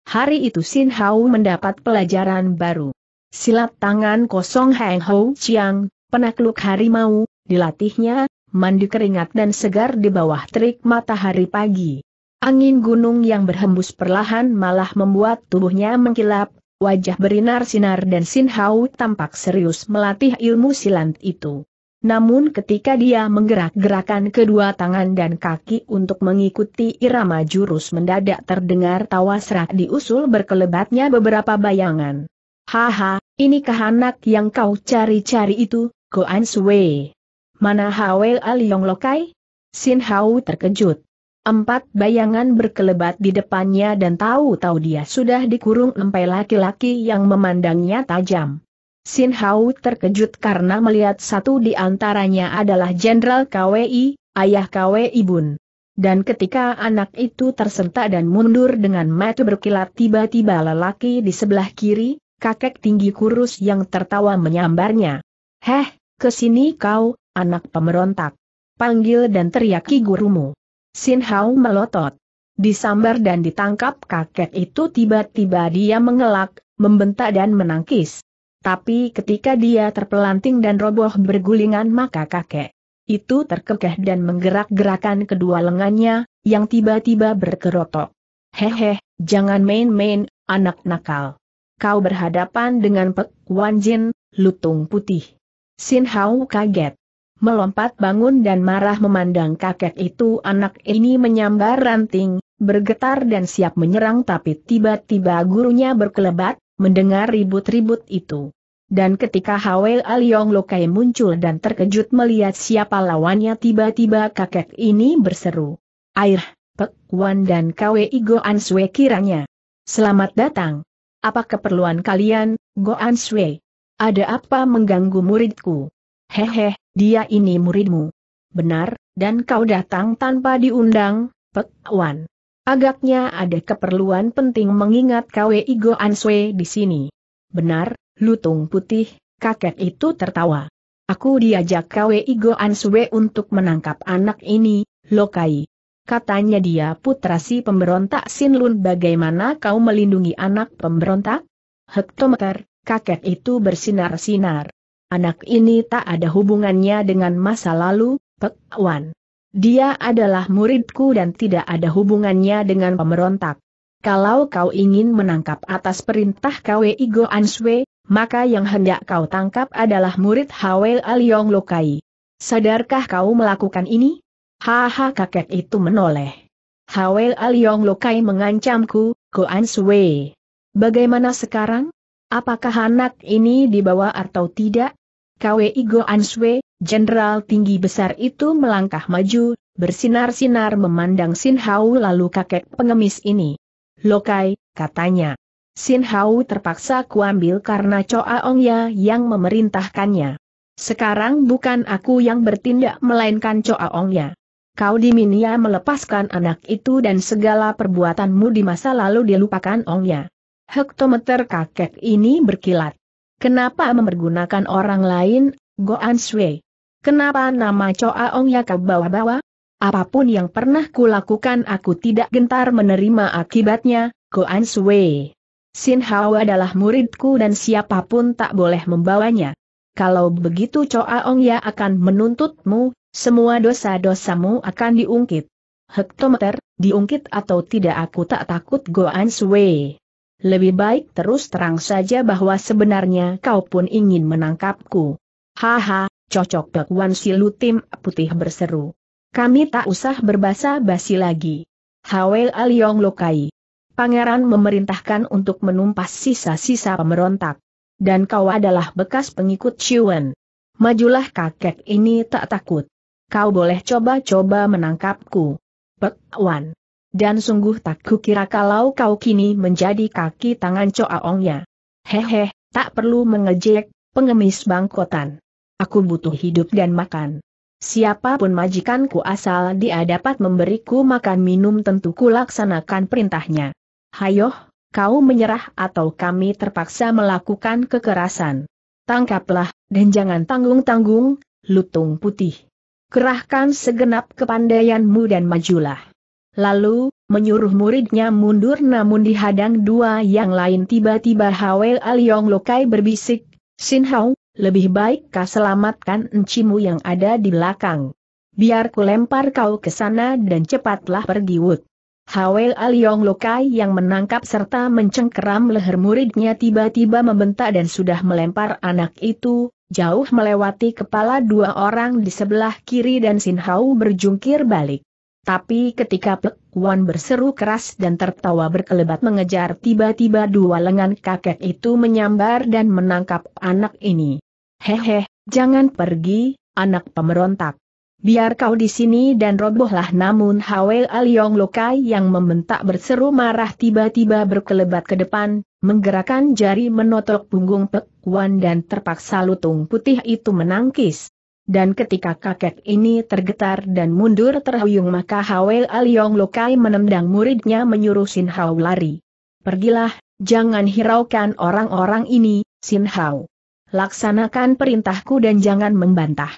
Hari itu Sin Hao mendapat pelajaran baru. Silat tangan kosong Heng Hou Chiang, penakluk harimau, dilatihnya, mandi keringat dan segar di bawah terik matahari pagi. Angin gunung yang berhembus perlahan malah membuat tubuhnya mengkilap, wajah berinar-sinar dan Sin hau tampak serius melatih ilmu silat itu. Namun ketika dia menggerak-gerakan kedua tangan dan kaki untuk mengikuti irama jurus mendadak terdengar tawa serak diusul berkelebatnya beberapa bayangan. Haha, inikah anak yang kau cari-cari itu, Goan Sui? Mana Hawel Aliong Lokai? Sin hau terkejut. Empat bayangan berkelebat di depannya dan tahu-tahu dia sudah dikurung empai laki-laki yang memandangnya tajam. Sin Hao terkejut karena melihat satu di antaranya adalah Jenderal KWI, ayah KWI Bun. Dan ketika anak itu tersentak dan mundur dengan mata berkilat tiba-tiba lelaki di sebelah kiri, kakek tinggi kurus yang tertawa menyambarnya. Heh, kesini kau, anak pemberontak. Panggil dan teriaki gurumu. Sin Hao melotot. Disambar dan ditangkap kakek itu tiba-tiba dia mengelak, membentak dan menangkis. Tapi ketika dia terpelanting dan roboh bergulingan maka kakek itu terkekeh dan menggerak-gerakan kedua lengannya, yang tiba-tiba berkerotok. Hehe, jangan main-main, anak nakal. Kau berhadapan dengan Pek Wan Jin, lutung putih. Sin Hao kaget melompat bangun dan marah memandang kakek itu anak ini menyambar ranting, bergetar dan siap menyerang tapi tiba-tiba gurunya berkelebat, mendengar ribut-ribut itu. Dan ketika Hawel Aliong Lokai muncul dan terkejut melihat siapa lawannya tiba-tiba kakek ini berseru. Air, Pek Wan dan Kwe Goan Sue kiranya. Selamat datang. Apa keperluan kalian, Goan Sue? Ada apa mengganggu muridku? Hehe, dia ini muridmu. Benar, dan kau datang tanpa diundang, Pek Wan. Agaknya ada keperluan penting mengingat kau Igo Answe di sini. Benar, lutung putih, kakek itu tertawa. Aku diajak kau Igo Answe untuk menangkap anak ini, Lokai. Katanya dia putra si pemberontak Sinlun bagaimana kau melindungi anak pemberontak? Hektometer, kakek itu bersinar-sinar. Anak ini tak ada hubungannya dengan masa lalu, Pek Wan. Dia adalah muridku dan tidak ada hubungannya dengan pemberontak. Kalau kau ingin menangkap atas perintah KWI Go Answe, maka yang hendak kau tangkap adalah murid Hawel Aliong Lokai. Sadarkah kau melakukan ini? Haha kakek itu menoleh. Hawel Aliong Lokai mengancamku, Go Answe. Bagaimana sekarang? Apakah anak ini dibawa atau tidak? KWI Go Answe, jenderal tinggi besar itu melangkah maju, bersinar-sinar memandang Sin Hao lalu kakek pengemis ini. Lokai, katanya. Sin Hao terpaksa kuambil karena Choa Ya yang memerintahkannya. Sekarang bukan aku yang bertindak melainkan Choa Ya. Kau diminia melepaskan anak itu dan segala perbuatanmu di masa lalu dilupakan Ong Ya. Hektometer kakek ini berkilat. Kenapa mempergunakan orang lain, Goan Sui? Kenapa nama Choa Ong Yaka bawa-bawa? Apapun yang pernah kulakukan aku tidak gentar menerima akibatnya, Goan Sui. Sin Hao adalah muridku dan siapapun tak boleh membawanya. Kalau begitu Choa Ong Ya akan menuntutmu, semua dosa-dosamu akan diungkit. Hektometer, diungkit atau tidak aku tak takut Goan Sui. Lebih baik terus terang saja bahwa sebenarnya kau pun ingin menangkapku. Haha, cocok Pek Wan Silu tim putih berseru. Kami tak usah berbasa basi lagi. Hawel Aliong Lokai. Pangeran memerintahkan untuk menumpas sisa-sisa pemberontak. Dan kau adalah bekas pengikut Ciwen. Majulah kakek ini tak takut. Kau boleh coba-coba menangkapku. Pek Wan. Dan sungguh tak kukira kalau kau kini menjadi kaki tangan coaongnya. Hehe, tak perlu mengejek, pengemis bangkotan. Aku butuh hidup dan makan. Siapapun majikanku asal dia dapat memberiku makan minum tentu kulaksanakan perintahnya. Hayoh, kau menyerah atau kami terpaksa melakukan kekerasan. Tangkaplah, dan jangan tanggung-tanggung, lutung putih. Kerahkan segenap kepandaianmu dan majulah lalu menyuruh muridnya mundur namun dihadang dua yang lain tiba-tiba Hwe Aliong Lokai berbisik, Sin Hao, lebih baik kau selamatkan encimu yang ada di belakang. Biar ku lempar kau ke sana dan cepatlah pergi wut. Hwe Aliong Lokai yang menangkap serta mencengkeram leher muridnya tiba-tiba membentak dan sudah melempar anak itu, jauh melewati kepala dua orang di sebelah kiri dan Sin Hao berjungkir balik. Tapi ketika Pek Wan berseru keras dan tertawa berkelebat mengejar tiba-tiba dua lengan kakek itu menyambar dan menangkap anak ini. Hehe, jangan pergi, anak pemberontak. Biar kau di sini dan robohlah namun Hwe Aliong Lokai yang membentak berseru marah tiba-tiba berkelebat ke depan, menggerakkan jari menotok punggung Pek Wan dan terpaksa lutung putih itu menangkis dan ketika kakek ini tergetar dan mundur terhuyung maka Hawel Aliong Lokai menendang muridnya menyuruh Sin Hao lari. Pergilah, jangan hiraukan orang-orang ini, Sin Hao. Laksanakan perintahku dan jangan membantah.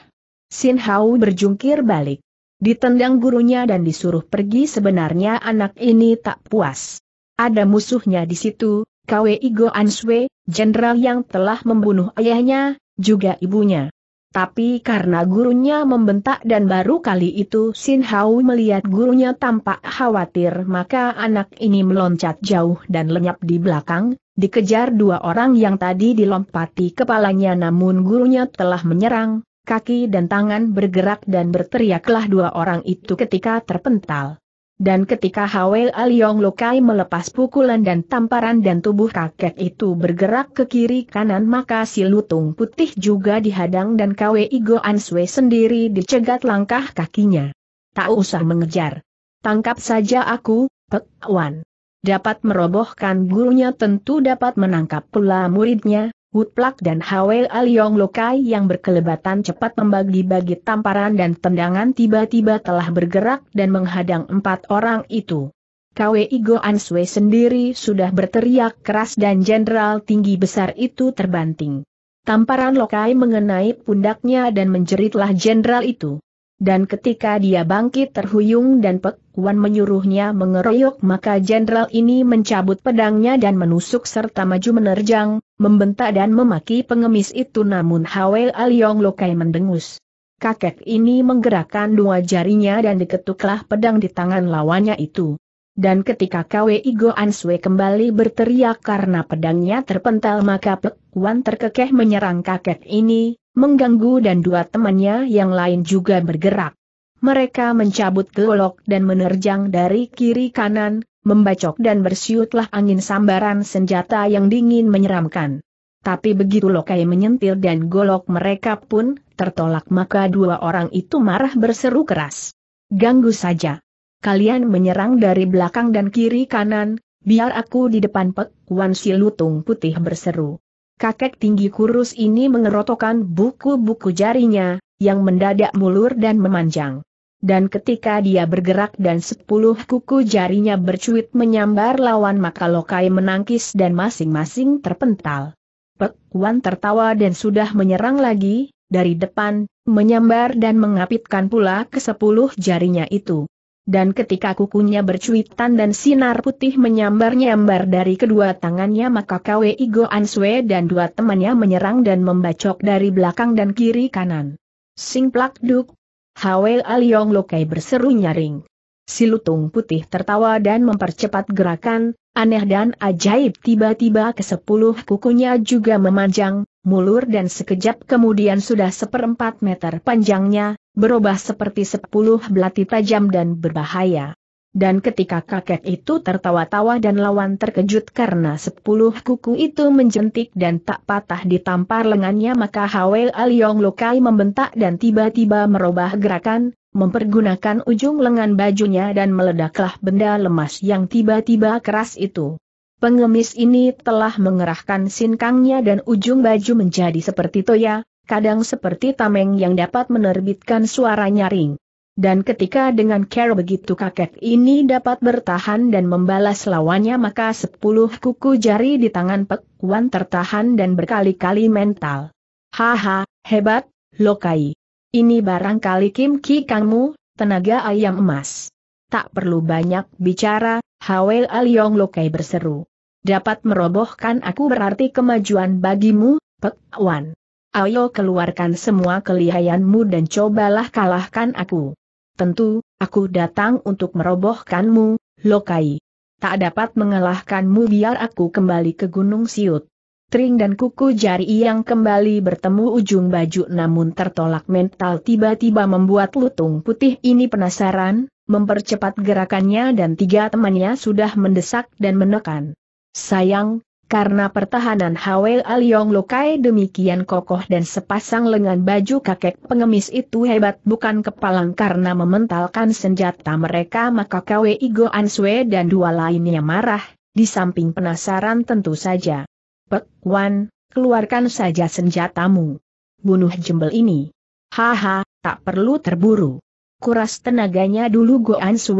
Sin Hao berjungkir balik. Ditendang gurunya dan disuruh pergi sebenarnya anak ini tak puas. Ada musuhnya di situ, Kwe Igo Answe, jenderal yang telah membunuh ayahnya, juga ibunya. Tapi karena gurunya membentak dan baru kali itu Sin Hau melihat gurunya tampak khawatir maka anak ini meloncat jauh dan lenyap di belakang, dikejar dua orang yang tadi dilompati kepalanya namun gurunya telah menyerang, kaki dan tangan bergerak dan berteriaklah dua orang itu ketika terpental. Dan ketika Al Aliong Lokai melepas pukulan dan tamparan dan tubuh kakek itu bergerak ke kiri kanan maka si lutung putih juga dihadang dan Kwei Go Answe sendiri dicegat langkah kakinya. Tak usah mengejar. Tangkap saja aku, Pek Wan. Dapat merobohkan gurunya tentu dapat menangkap pula muridnya, Wutplak dan Hwe Aliong Lokai yang berkelebatan cepat membagi-bagi tamparan dan tendangan tiba-tiba telah bergerak dan menghadang empat orang itu. KWI Goan Sui sendiri sudah berteriak keras dan jenderal tinggi besar itu terbanting. Tamparan Lokai mengenai pundaknya dan menjeritlah jenderal itu. Dan ketika dia bangkit terhuyung dan Pek menyuruhnya mengeroyok maka jenderal ini mencabut pedangnya dan menusuk serta maju menerjang, membentak dan memaki pengemis itu namun Hawel Aliong Lokai mendengus. Kakek ini menggerakkan dua jarinya dan diketuklah pedang di tangan lawannya itu. Dan ketika Kwe Igo Answe kembali berteriak karena pedangnya terpental maka Pek Wan terkekeh menyerang kakek ini, mengganggu dan dua temannya yang lain juga bergerak. Mereka mencabut golok dan menerjang dari kiri kanan, membacok dan bersiutlah angin sambaran senjata yang dingin menyeramkan. Tapi begitu Lokai menyentil dan golok mereka pun tertolak maka dua orang itu marah berseru keras. Ganggu saja kalian menyerang dari belakang dan kiri kanan, biar aku di depan pek, Wan si putih berseru. Kakek tinggi kurus ini mengerotokkan buku-buku jarinya, yang mendadak mulur dan memanjang. Dan ketika dia bergerak dan sepuluh kuku jarinya bercuit menyambar lawan maka Lokai menangkis dan masing-masing terpental. Pek Wan tertawa dan sudah menyerang lagi, dari depan, menyambar dan mengapitkan pula ke sepuluh jarinya itu dan ketika kukunya bercuitan dan sinar putih menyambar-nyambar dari kedua tangannya maka Kwe Igo Answe dan dua temannya menyerang dan membacok dari belakang dan kiri kanan. Sing plak duk. Hawel Aliong Lokai berseru nyaring. Si lutung putih tertawa dan mempercepat gerakan, aneh dan ajaib tiba-tiba ke sepuluh kukunya juga memanjang, mulur dan sekejap kemudian sudah seperempat meter panjangnya, berubah seperti sepuluh belati tajam dan berbahaya. Dan ketika kakek itu tertawa-tawa dan lawan terkejut karena sepuluh kuku itu menjentik dan tak patah ditampar lengannya maka Hawel Aliong Lokai membentak dan tiba-tiba merubah gerakan, mempergunakan ujung lengan bajunya dan meledaklah benda lemas yang tiba-tiba keras itu. Pengemis ini telah mengerahkan sinkangnya dan ujung baju menjadi seperti toya, kadang seperti tameng yang dapat menerbitkan suara nyaring. Dan ketika dengan care begitu kakek ini dapat bertahan dan membalas lawannya maka sepuluh kuku jari di tangan pekuan tertahan dan berkali-kali mental. Haha, hebat, Lokai. Ini barangkali Kim Ki Kangmu, tenaga ayam emas. Tak perlu banyak bicara, Hawel Aliong Lokai berseru dapat merobohkan aku berarti kemajuan bagimu, Pek Wan. Ayo keluarkan semua kelihayanmu dan cobalah kalahkan aku. Tentu, aku datang untuk merobohkanmu, Lokai. Tak dapat mengalahkanmu biar aku kembali ke Gunung Siut. Tring dan kuku jari yang kembali bertemu ujung baju namun tertolak mental tiba-tiba membuat lutung putih ini penasaran, mempercepat gerakannya dan tiga temannya sudah mendesak dan menekan. Sayang, karena pertahanan Al Aliong Lokai demikian kokoh dan sepasang lengan baju kakek pengemis itu hebat bukan kepalang karena mementalkan senjata mereka maka Kwe Igo Answe dan dua lainnya marah, di samping penasaran tentu saja. Pek Wan, keluarkan saja senjatamu. Bunuh jembel ini. Haha, tak perlu terburu. Kuras tenaganya dulu Go Answe.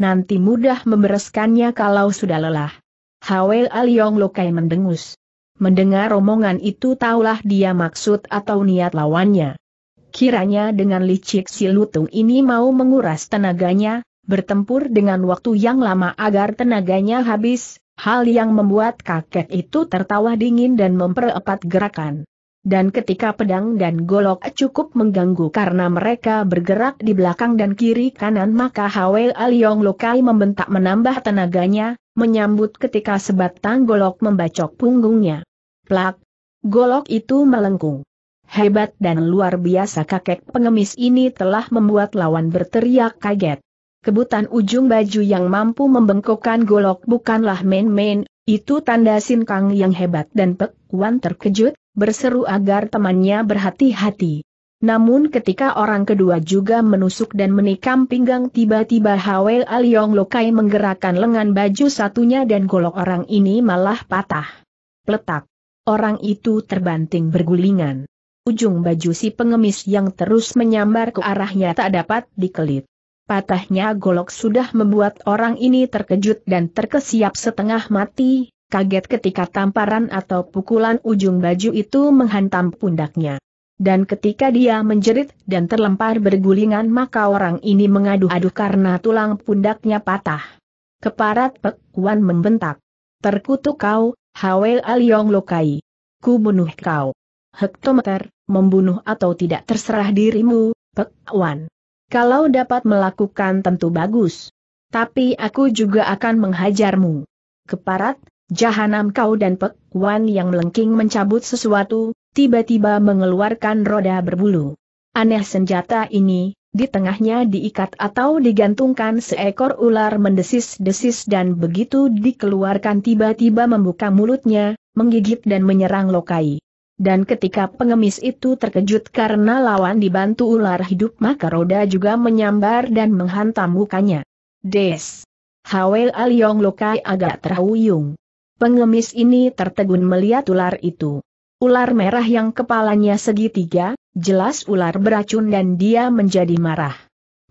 Nanti mudah membereskannya kalau sudah lelah. Hawel Aliong Lokai mendengus. Mendengar omongan itu taulah dia maksud atau niat lawannya. Kiranya dengan licik si lutung ini mau menguras tenaganya, bertempur dengan waktu yang lama agar tenaganya habis, hal yang membuat kakek itu tertawa dingin dan memperepat gerakan. Dan ketika pedang dan golok cukup mengganggu karena mereka bergerak di belakang dan kiri kanan maka Hawel Aliong Lokai membentak menambah tenaganya, menyambut ketika sebatang golok membacok punggungnya. Plak! Golok itu melengkung. Hebat dan luar biasa kakek pengemis ini telah membuat lawan berteriak kaget. Kebutan ujung baju yang mampu membengkokkan golok bukanlah main-main, itu tanda sinkang yang hebat dan pekuan terkejut, berseru agar temannya berhati-hati. Namun ketika orang kedua juga menusuk dan menikam pinggang tiba-tiba Hawel Aliong Lokai menggerakkan lengan baju satunya dan golok orang ini malah patah. Letak, Orang itu terbanting bergulingan. Ujung baju si pengemis yang terus menyambar ke arahnya tak dapat dikelit. Patahnya golok sudah membuat orang ini terkejut dan terkesiap setengah mati, kaget ketika tamparan atau pukulan ujung baju itu menghantam pundaknya dan ketika dia menjerit dan terlempar bergulingan maka orang ini mengadu-adu karena tulang pundaknya patah. Keparat pekuan membentak. Terkutuk kau, Hawel Aliong Lokai. Ku bunuh kau. Hektometer, membunuh atau tidak terserah dirimu, Pek Wan. Kalau dapat melakukan tentu bagus. Tapi aku juga akan menghajarmu. Keparat, jahanam kau dan Pek Wan yang melengking mencabut sesuatu, tiba-tiba mengeluarkan roda berbulu. Aneh senjata ini, di tengahnya diikat atau digantungkan seekor ular mendesis-desis dan begitu dikeluarkan tiba-tiba membuka mulutnya, menggigit dan menyerang Lokai. Dan ketika pengemis itu terkejut karena lawan dibantu ular hidup maka roda juga menyambar dan menghantam mukanya. Des! Hawel Aliong Lokai agak terhuyung. Pengemis ini tertegun melihat ular itu. Ular merah yang kepalanya segitiga, jelas ular beracun dan dia menjadi marah.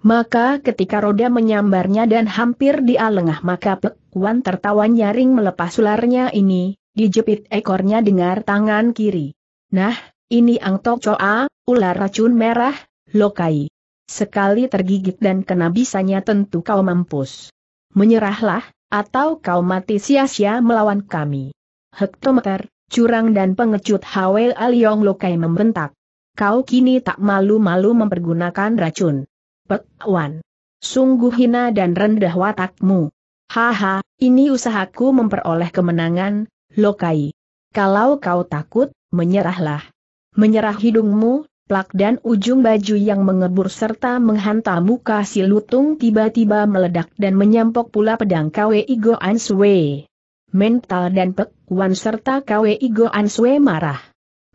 Maka ketika roda menyambarnya dan hampir dia lengah maka pekuan tertawa nyaring melepas ularnya ini, dijepit ekornya dengan tangan kiri. Nah, ini Ang Tok Choa, ular racun merah, lokai. Sekali tergigit dan kena bisanya tentu kau mampus. Menyerahlah, atau kau mati sia-sia melawan kami. Hektometer, curang dan pengecut Hwel Aliong Lokai membentak. Kau kini tak malu-malu mempergunakan racun. Pek Wan. Sungguh hina dan rendah watakmu. Haha, ini usahaku memperoleh kemenangan, Lokai. Kalau kau takut, menyerahlah. Menyerah hidungmu, plak dan ujung baju yang mengebur serta menghantam muka si lutung tiba-tiba meledak dan menyampok pula pedang Kwe Igo Answe. Mental dan Pek Wan serta Kwei Goan Sue marah.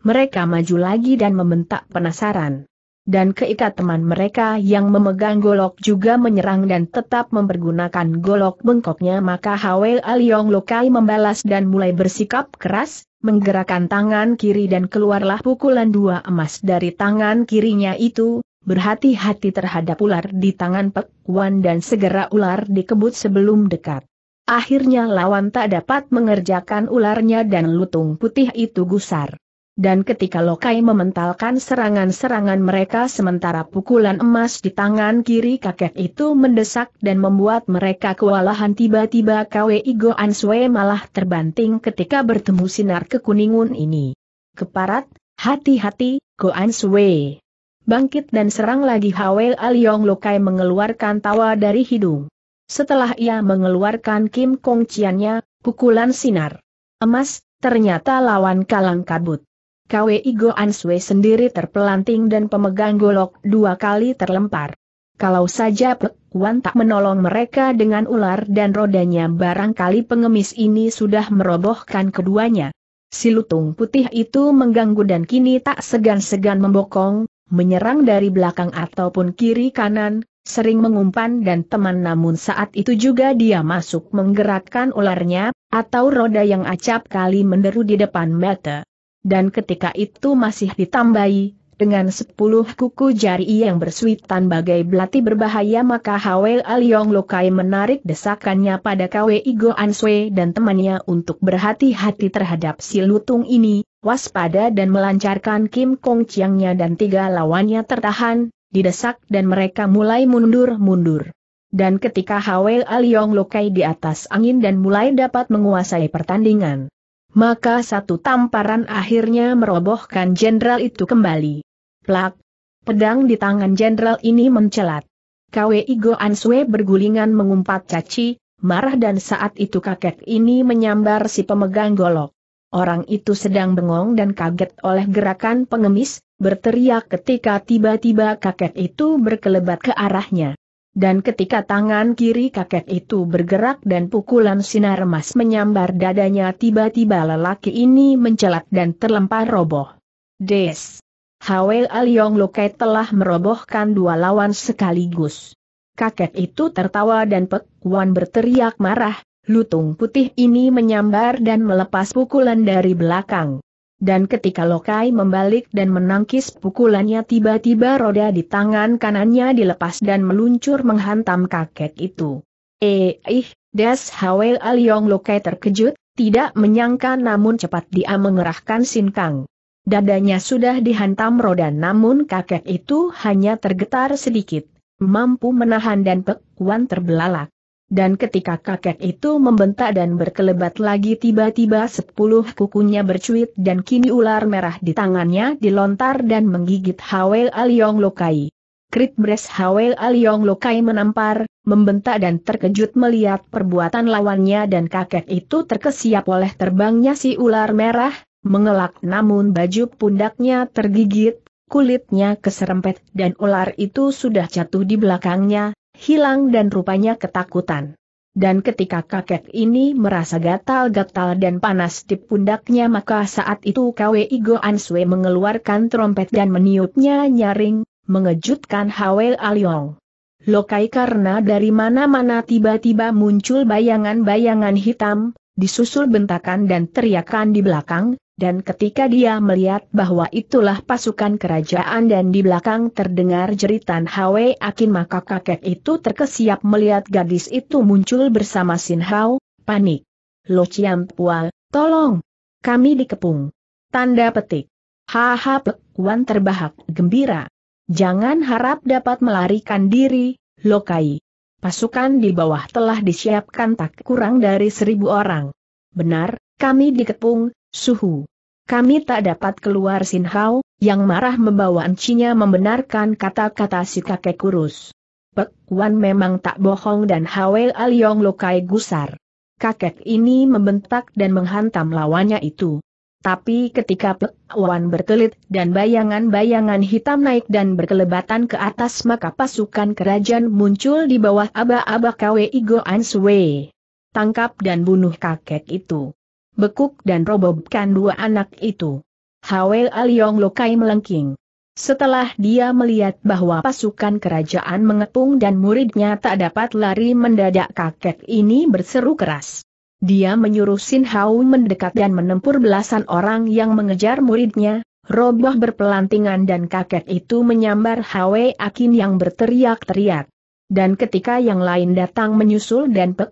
Mereka maju lagi dan membentak penasaran. Dan keikat teman mereka yang memegang golok juga menyerang dan tetap mempergunakan golok bengkoknya maka Hwe Aliong Lokai membalas dan mulai bersikap keras, menggerakkan tangan kiri dan keluarlah pukulan dua emas dari tangan kirinya itu, berhati-hati terhadap ular di tangan Pek Wan dan segera ular dikebut sebelum dekat. Akhirnya lawan tak dapat mengerjakan ularnya dan lutung putih itu gusar. Dan ketika Lokai mementalkan serangan-serangan mereka sementara pukulan emas di tangan kiri kakek itu mendesak dan membuat mereka kewalahan tiba-tiba Kwe Igo Answe malah terbanting ketika bertemu sinar kekuningan ini. Keparat, hati-hati, Go Answe. Bangkit dan serang lagi Hawel Aliong Lokai mengeluarkan tawa dari hidung. Setelah ia mengeluarkan Kim Kong Chiannya, pukulan sinar. Emas, ternyata lawan kalang kabut. Kwe Igo Answe sendiri terpelanting dan pemegang golok dua kali terlempar. Kalau saja Pek Wan tak menolong mereka dengan ular dan rodanya barangkali pengemis ini sudah merobohkan keduanya. Si lutung putih itu mengganggu dan kini tak segan-segan membokong, menyerang dari belakang ataupun kiri kanan, sering mengumpan dan teman namun saat itu juga dia masuk menggerakkan ularnya, atau roda yang acap kali menderu di depan mata. Dan ketika itu masih ditambahi, dengan sepuluh kuku jari yang bersuitan bagai belati berbahaya maka Hawel Aliong Lokai menarik desakannya pada KW Igo Answe dan temannya untuk berhati-hati terhadap si lutung ini, waspada dan melancarkan Kim Kong Chiangnya dan tiga lawannya tertahan, didesak dan mereka mulai mundur-mundur. Dan ketika Hawel Aliong Lokai di atas angin dan mulai dapat menguasai pertandingan, maka satu tamparan akhirnya merobohkan jenderal itu kembali. Plak! Pedang di tangan jenderal ini mencelat. KWI Goan Answe bergulingan mengumpat caci, marah dan saat itu kakek ini menyambar si pemegang golok. Orang itu sedang bengong dan kaget oleh gerakan pengemis, berteriak ketika tiba-tiba kakek itu berkelebat ke arahnya. Dan ketika tangan kiri kakek itu bergerak dan pukulan sinar emas menyambar dadanya tiba-tiba lelaki ini mencelat dan terlempar roboh. Des. Hawel Aliong Lokai telah merobohkan dua lawan sekaligus. Kakek itu tertawa dan Pek Wan berteriak marah, Lutung putih ini menyambar dan melepas pukulan dari belakang. Dan ketika Lokai membalik dan menangkis pukulannya tiba-tiba roda di tangan kanannya dilepas dan meluncur menghantam kakek itu. Eh, ih, das Hawel Aliong Lokai terkejut, tidak menyangka namun cepat dia mengerahkan sinkang. Dadanya sudah dihantam roda namun kakek itu hanya tergetar sedikit, mampu menahan dan pekuan terbelalak. Dan ketika kakek itu membentak dan berkelebat lagi tiba-tiba sepuluh kukunya bercuit dan kini ular merah di tangannya dilontar dan menggigit Hawel Aliong Lokai. Krit Bres Hawel Aliong Lokai menampar, membentak dan terkejut melihat perbuatan lawannya dan kakek itu terkesiap oleh terbangnya si ular merah, mengelak namun baju pundaknya tergigit, kulitnya keserempet dan ular itu sudah jatuh di belakangnya, hilang dan rupanya ketakutan. Dan ketika kakek ini merasa gatal-gatal dan panas di pundaknya maka saat itu Kwe Igo Answe mengeluarkan trompet dan meniupnya nyaring, mengejutkan Hwel Aliong. Lokai karena dari mana-mana tiba-tiba muncul bayangan-bayangan hitam, disusul bentakan dan teriakan di belakang, dan ketika dia melihat bahwa itulah pasukan kerajaan dan di belakang terdengar jeritan Hwe Akin maka kakek itu terkesiap melihat gadis itu muncul bersama Sin Hao, panik. Lo Chiam Pual, tolong! Kami dikepung. Tanda petik. Haha Pek Kuan terbahak gembira. Jangan harap dapat melarikan diri, Lokai. Pasukan di bawah telah disiapkan tak kurang dari seribu orang. Benar, kami dikepung, suhu. Kami tak dapat keluar Sinhao, yang marah membawa encinya membenarkan kata-kata si kakek kurus. Pek Wan memang tak bohong dan Hawel Aliong lokai gusar. Kakek ini membentak dan menghantam lawannya itu. Tapi ketika pelawan bertelit dan bayangan-bayangan hitam naik dan berkelebatan ke atas maka pasukan kerajaan muncul di bawah aba-aba Kwe Igo Answe. Tangkap dan bunuh kakek itu. Bekuk dan robobkan dua anak itu. Hawel Aliong Lokai melengking. Setelah dia melihat bahwa pasukan kerajaan mengepung dan muridnya tak dapat lari mendadak kakek ini berseru keras. Dia menyuruh Sin Hao mendekat dan menempur belasan orang yang mengejar muridnya, roboh berpelantingan dan kakek itu menyambar Hwe Akin yang berteriak-teriak. Dan ketika yang lain datang menyusul dan Pek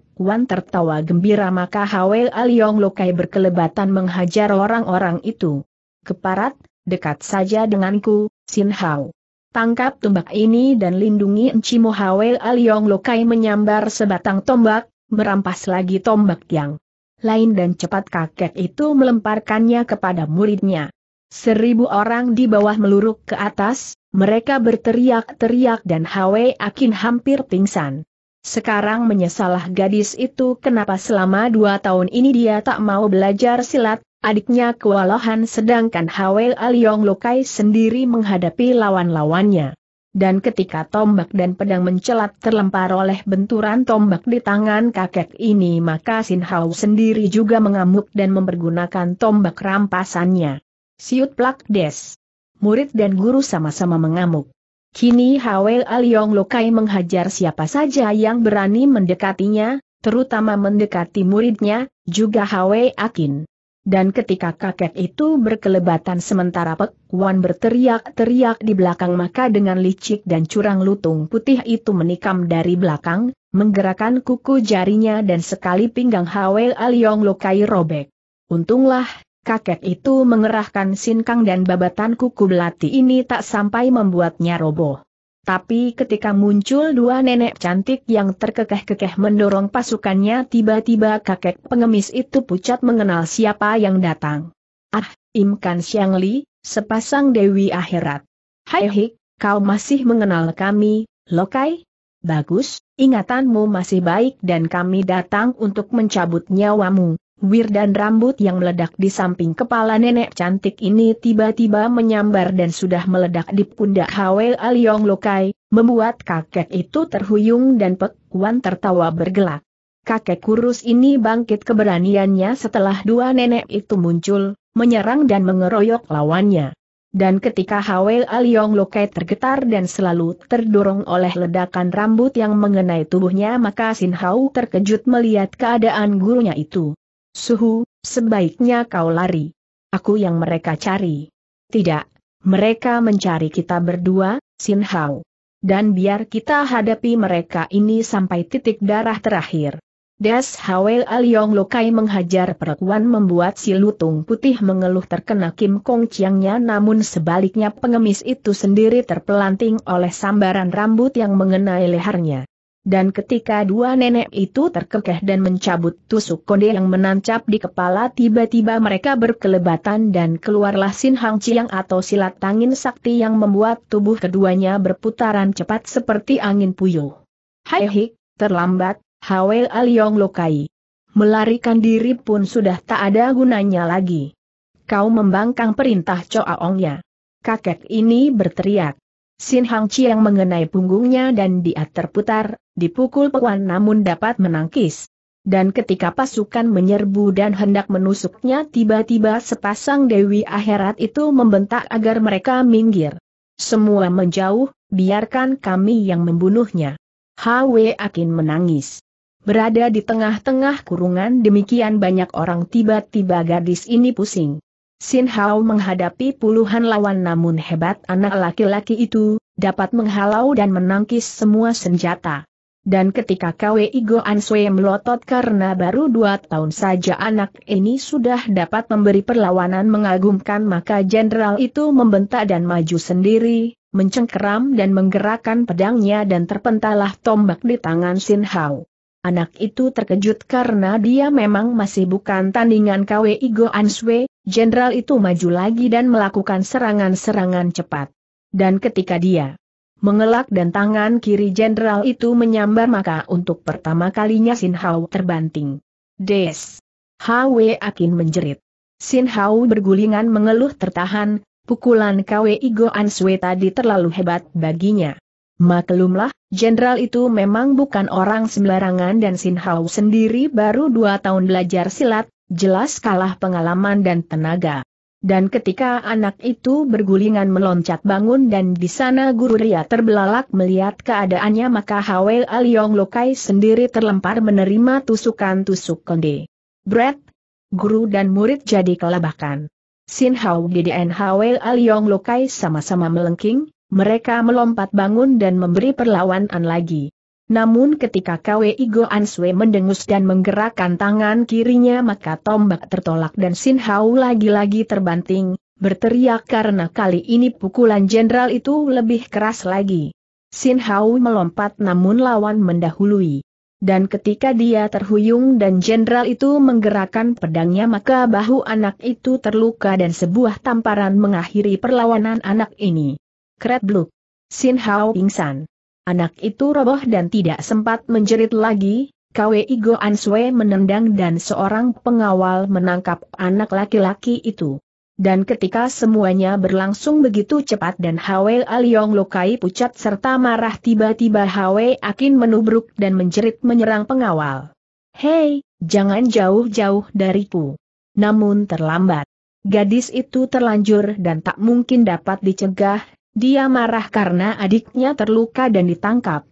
tertawa gembira maka Hwe Aliong Lokai berkelebatan menghajar orang-orang itu. Keparat, dekat saja denganku, Sin Hao. Tangkap tombak ini dan lindungi Encimo Hwe Aliong Lokai menyambar sebatang tombak, merampas lagi tombak yang lain dan cepat kakek itu melemparkannya kepada muridnya. Seribu orang di bawah meluruk ke atas, mereka berteriak-teriak dan Hwe Akin hampir pingsan. Sekarang menyesalah gadis itu kenapa selama dua tahun ini dia tak mau belajar silat, adiknya kewalahan sedangkan Hwe Aliong Lokai sendiri menghadapi lawan-lawannya. Dan ketika tombak dan pedang mencelat terlempar oleh benturan tombak di tangan kakek ini maka Sin Hao sendiri juga mengamuk dan mempergunakan tombak rampasannya. Siut plak des. Murid dan guru sama-sama mengamuk. Kini Hawel Aliong Lokai menghajar siapa saja yang berani mendekatinya, terutama mendekati muridnya, juga Hawel Akin. Dan ketika kakek itu berkelebatan sementara Pek Wan berteriak-teriak di belakang maka dengan licik dan curang lutung putih itu menikam dari belakang, menggerakkan kuku jarinya dan sekali pinggang Hawel Aliong Lokai robek. Untunglah, kakek itu mengerahkan sinkang dan babatan kuku belati ini tak sampai membuatnya roboh. Tapi ketika muncul dua nenek cantik yang terkekeh-kekeh mendorong pasukannya tiba-tiba kakek pengemis itu pucat mengenal siapa yang datang. Ah, Imkan Siang Li, sepasang Dewi Akhirat. Hai Hik, kau masih mengenal kami, Lokai? Bagus, ingatanmu masih baik dan kami datang untuk mencabut nyawamu wir dan rambut yang meledak di samping kepala nenek cantik ini tiba-tiba menyambar dan sudah meledak di pundak Hawel Aliong Lokai, membuat kakek itu terhuyung dan pekuan tertawa bergelak. Kakek kurus ini bangkit keberaniannya setelah dua nenek itu muncul, menyerang dan mengeroyok lawannya. Dan ketika Hawel Aliong Lokai tergetar dan selalu terdorong oleh ledakan rambut yang mengenai tubuhnya maka Sin Hau terkejut melihat keadaan gurunya itu. Suhu, sebaiknya kau lari. Aku yang mereka cari. Tidak, mereka mencari kita berdua, Sin Hao. Dan biar kita hadapi mereka ini sampai titik darah terakhir. Des Hawel Aliong Lokai menghajar perempuan membuat si lutung putih mengeluh terkena Kim Kong Chiangnya namun sebaliknya pengemis itu sendiri terpelanting oleh sambaran rambut yang mengenai lehernya. Dan ketika dua nenek itu terkekeh dan mencabut tusuk konde yang menancap di kepala tiba-tiba mereka berkelebatan dan keluarlah Sin Hang Chiang atau silat tangin sakti yang membuat tubuh keduanya berputaran cepat seperti angin puyuh. Hai hik, terlambat, Hawel Aliong Lokai. Melarikan diri pun sudah tak ada gunanya lagi. Kau membangkang perintah aongnya. Kakek ini berteriak. Sin Hang Chiang mengenai punggungnya dan dia terputar, dipukul Pewan namun dapat menangkis. Dan ketika pasukan menyerbu dan hendak menusuknya tiba-tiba sepasang Dewi Akhirat itu membentak agar mereka minggir. Semua menjauh, biarkan kami yang membunuhnya. Hw Akin menangis. Berada di tengah-tengah kurungan demikian banyak orang tiba-tiba gadis ini pusing. Sin Hao menghadapi puluhan lawan namun hebat anak laki-laki itu, dapat menghalau dan menangkis semua senjata. Dan ketika Kwei Goan Sue melotot karena baru dua tahun saja anak ini sudah dapat memberi perlawanan mengagumkan maka jenderal itu membentak dan maju sendiri, mencengkeram dan menggerakkan pedangnya dan terpentalah tombak di tangan Sin Hao. Anak itu terkejut karena dia memang masih bukan tandingan Kwei Goan Sue, jenderal itu maju lagi dan melakukan serangan-serangan cepat. Dan ketika dia mengelak dan tangan kiri jenderal itu menyambar maka untuk pertama kalinya Sin Hao terbanting. Des! Hwe Akin menjerit. Sin Hao bergulingan mengeluh tertahan, pukulan KWI Goan Answe tadi terlalu hebat baginya. Maklumlah, jenderal itu memang bukan orang sembarangan dan Sin Hao sendiri baru dua tahun belajar silat, jelas kalah pengalaman dan tenaga. Dan ketika anak itu bergulingan meloncat bangun dan di sana guru Ria terbelalak melihat keadaannya maka Hawel Aliong Lokai sendiri terlempar menerima tusukan-tusuk konde. Brett, guru dan murid jadi kelabakan. Sin Hau dan Hwel Aliong Lokai sama-sama melengking, mereka melompat bangun dan memberi perlawanan lagi. Namun ketika Kwe Igo Answe mendengus dan menggerakkan tangan kirinya maka tombak tertolak dan Sin Hao lagi-lagi terbanting, berteriak karena kali ini pukulan jenderal itu lebih keras lagi. Sin Hao melompat namun lawan mendahului. Dan ketika dia terhuyung dan jenderal itu menggerakkan pedangnya maka bahu anak itu terluka dan sebuah tamparan mengakhiri perlawanan anak ini. Kret bluk. Sin Hao pingsan. Anak itu roboh dan tidak sempat menjerit lagi, Kwe Igo Answe menendang dan seorang pengawal menangkap anak laki-laki itu. Dan ketika semuanya berlangsung begitu cepat dan Hwe Aliong lukai pucat serta marah tiba-tiba Hwe Akin menubruk dan menjerit menyerang pengawal. Hei, jangan jauh-jauh dariku. Namun terlambat. Gadis itu terlanjur dan tak mungkin dapat dicegah, dia marah karena adiknya terluka dan ditangkap.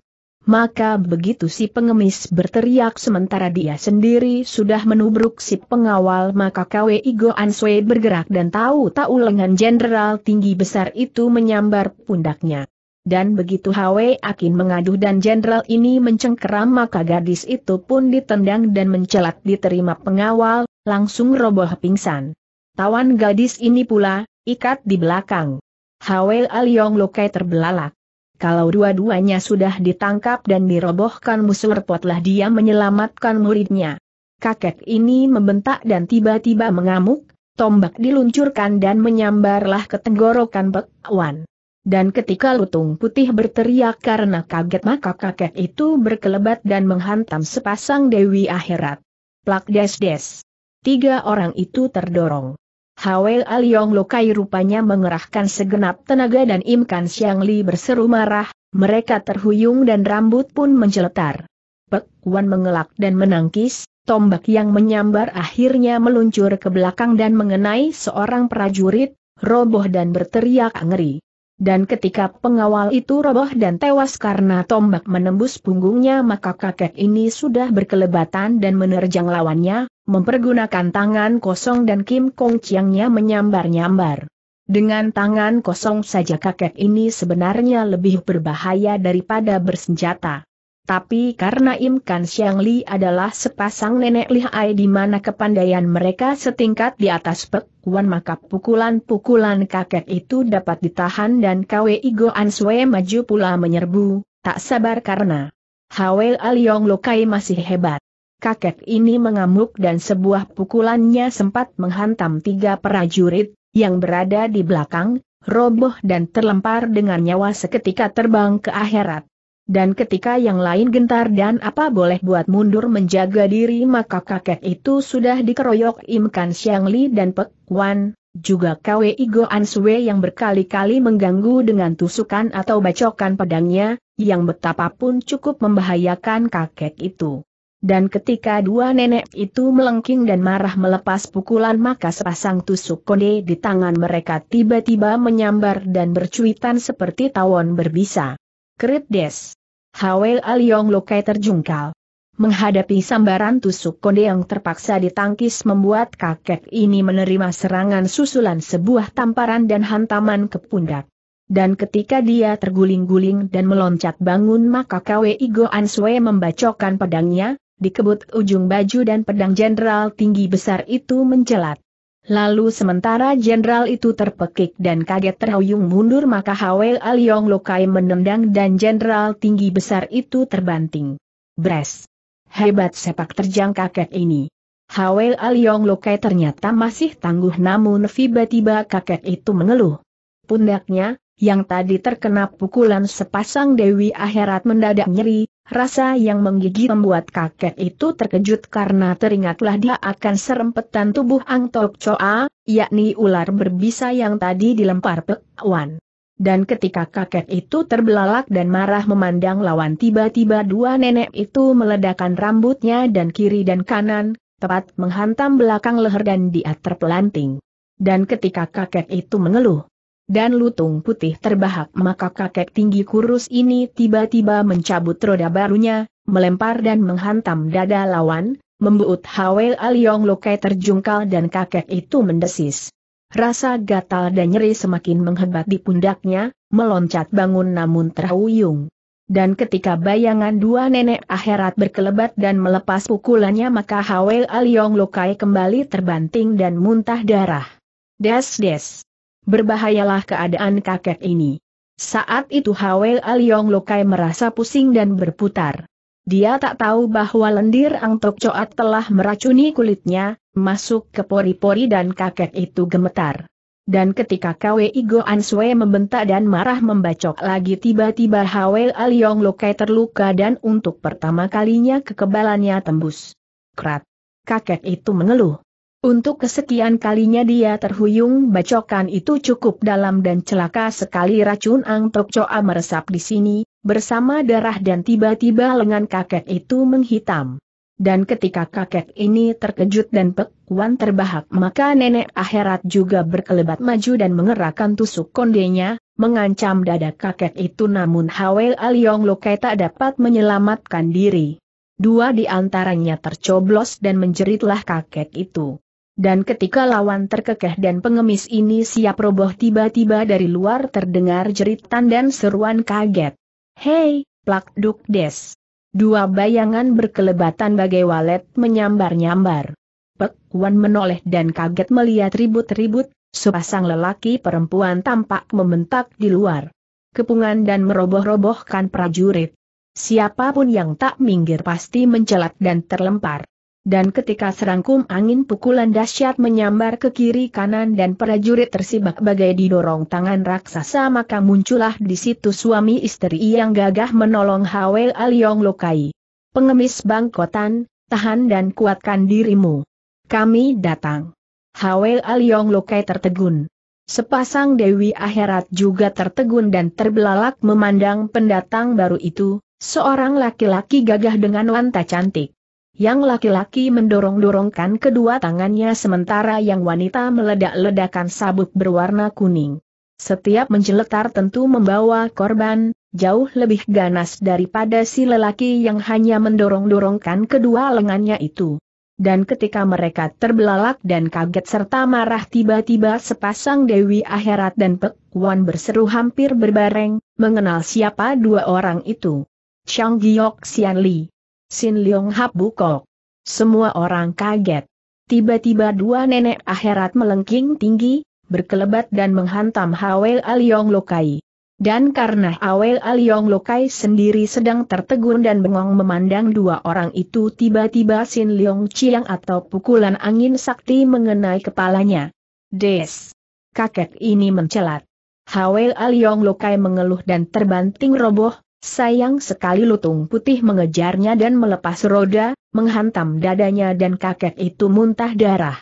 Maka begitu si pengemis berteriak sementara dia sendiri sudah menubruk si pengawal maka KWI Go Answe bergerak dan tahu-tahu lengan jenderal tinggi besar itu menyambar pundaknya. Dan begitu Hwe Akin mengaduh dan jenderal ini mencengkeram maka gadis itu pun ditendang dan mencelat diterima pengawal, langsung roboh pingsan. Tawan gadis ini pula, ikat di belakang. Hawel Aliong Lokai terbelalak. Kalau dua-duanya sudah ditangkap dan dirobohkan musuh repotlah dia menyelamatkan muridnya. Kakek ini membentak dan tiba-tiba mengamuk, tombak diluncurkan dan menyambarlah ke tenggorokan Pek Wan. Dan ketika lutung putih berteriak karena kaget maka kakek itu berkelebat dan menghantam sepasang Dewi Akhirat. Plak des des. Tiga orang itu terdorong. Hawel Aliong Lokai rupanya mengerahkan segenap tenaga dan imkan Siang Li berseru marah, mereka terhuyung dan rambut pun menjeletar. Pek Wan mengelak dan menangkis, tombak yang menyambar akhirnya meluncur ke belakang dan mengenai seorang prajurit, roboh dan berteriak ngeri. Dan ketika pengawal itu roboh dan tewas karena tombak menembus punggungnya maka kakek ini sudah berkelebatan dan menerjang lawannya, mempergunakan tangan kosong dan Kim Kong Chiangnya menyambar-nyambar. Dengan tangan kosong saja kakek ini sebenarnya lebih berbahaya daripada bersenjata. Tapi karena Im Kan Siang Li adalah sepasang nenek lihai di mana kepandaian mereka setingkat di atas Pek Wan maka pukulan-pukulan kakek itu dapat ditahan dan Kwe Igo An Sue maju pula menyerbu, tak sabar karena Al Yong Lokai masih hebat kakek ini mengamuk dan sebuah pukulannya sempat menghantam tiga prajurit, yang berada di belakang, roboh dan terlempar dengan nyawa seketika terbang ke akhirat. Dan ketika yang lain gentar dan apa boleh buat mundur menjaga diri maka kakek itu sudah dikeroyok Imkan Siang Li dan Pek Wan, juga Kwe Igo Ansue yang berkali-kali mengganggu dengan tusukan atau bacokan pedangnya, yang betapapun cukup membahayakan kakek itu. Dan ketika dua nenek itu melengking dan marah melepas pukulan maka sepasang tusuk konde di tangan mereka tiba-tiba menyambar dan bercuitan seperti tawon berbisa. Kerit des. Hawel Aliong Lokai terjungkal. Menghadapi sambaran tusuk konde yang terpaksa ditangkis membuat kakek ini menerima serangan susulan sebuah tamparan dan hantaman ke pundak. Dan ketika dia terguling-guling dan meloncat bangun maka Kwe Igo Ansue membacokkan pedangnya, dikebut ujung baju dan pedang jenderal tinggi besar itu mencelat. Lalu sementara jenderal itu terpekik dan kaget terhuyung mundur maka Hawel Aliong Lokai menendang dan jenderal tinggi besar itu terbanting. Bres! Hebat sepak terjang kakek ini. Hawel Aliong Lokai ternyata masih tangguh namun tiba-tiba kakek itu mengeluh. Pundaknya, yang tadi terkena pukulan sepasang Dewi Akhirat mendadak nyeri, Rasa yang menggigit membuat kakek itu terkejut karena teringatlah dia akan serempetan tubuh Ang Tok Choa, yakni ular berbisa yang tadi dilempar Pek Wan. Dan ketika kakek itu terbelalak dan marah memandang lawan tiba-tiba dua nenek itu meledakan rambutnya dan kiri dan kanan, tepat menghantam belakang leher dan dia terpelanting. Dan ketika kakek itu mengeluh, dan lutung putih terbahak maka kakek tinggi kurus ini tiba-tiba mencabut roda barunya, melempar dan menghantam dada lawan, membuat Hawel Aliong Lokai terjungkal dan kakek itu mendesis. Rasa gatal dan nyeri semakin menghebat di pundaknya, meloncat bangun namun terhuyung. Dan ketika bayangan dua nenek akhirat berkelebat dan melepas pukulannya maka Hawel Aliong Lokai kembali terbanting dan muntah darah. Des-des. Berbahayalah keadaan kakek ini. Saat itu Hawel Aliong Lokai merasa pusing dan berputar. Dia tak tahu bahwa lendir Angtok Coat telah meracuni kulitnya, masuk ke pori-pori dan kakek itu gemetar. Dan ketika Kwe Igo Answe membentak dan marah membacok lagi tiba-tiba Hawel Aliong Lokai terluka dan untuk pertama kalinya kekebalannya tembus. Krat. Kakek itu mengeluh. Untuk kesekian kalinya dia terhuyung bacokan itu cukup dalam dan celaka sekali racun Ang Tok Choa meresap di sini, bersama darah dan tiba-tiba lengan kakek itu menghitam. Dan ketika kakek ini terkejut dan pekuan terbahak maka nenek akhirat juga berkelebat maju dan mengerahkan tusuk kondenya, mengancam dada kakek itu namun Hawel Aliong Lokai tak dapat menyelamatkan diri. Dua di antaranya tercoblos dan menjeritlah kakek itu dan ketika lawan terkekeh dan pengemis ini siap roboh tiba-tiba dari luar terdengar jeritan dan seruan kaget. Hei, plak duk des. Dua bayangan berkelebatan bagai walet menyambar-nyambar. Pek Wan menoleh dan kaget melihat ribut-ribut, sepasang lelaki perempuan tampak membentak di luar. Kepungan dan meroboh-robohkan prajurit. Siapapun yang tak minggir pasti mencelat dan terlempar. Dan ketika serangkum angin pukulan dahsyat menyambar ke kiri kanan dan prajurit tersibak bagai didorong tangan raksasa maka muncullah di situ suami istri yang gagah menolong Hawel Aliong Lokai. Pengemis bangkotan, tahan dan kuatkan dirimu. Kami datang. Hawel Aliong Lokai tertegun. Sepasang Dewi Akhirat juga tertegun dan terbelalak memandang pendatang baru itu, seorang laki-laki gagah dengan wanita cantik. Yang laki-laki mendorong-dorongkan kedua tangannya sementara yang wanita meledak-ledakan sabuk berwarna kuning. Setiap menjeletar tentu membawa korban, jauh lebih ganas daripada si lelaki yang hanya mendorong-dorongkan kedua lengannya itu. Dan ketika mereka terbelalak dan kaget serta marah tiba-tiba sepasang Dewi Akhirat dan Pek Wan berseru hampir berbareng, mengenal siapa dua orang itu. Chang Giok Xian Li Sin Leong Hap Bukok. Semua orang kaget. Tiba-tiba dua nenek akhirat melengking tinggi, berkelebat dan menghantam Hawel Aliong Lokai. Dan karena Hawel Aliong Lokai sendiri sedang tertegun dan bengong memandang dua orang itu tiba-tiba Sin Leong Chiang atau pukulan angin sakti mengenai kepalanya. Des! Kakek ini mencelat. Hawel Aliong Lokai mengeluh dan terbanting roboh, Sayang sekali lutung putih mengejarnya dan melepas roda, menghantam dadanya dan kakek itu muntah darah.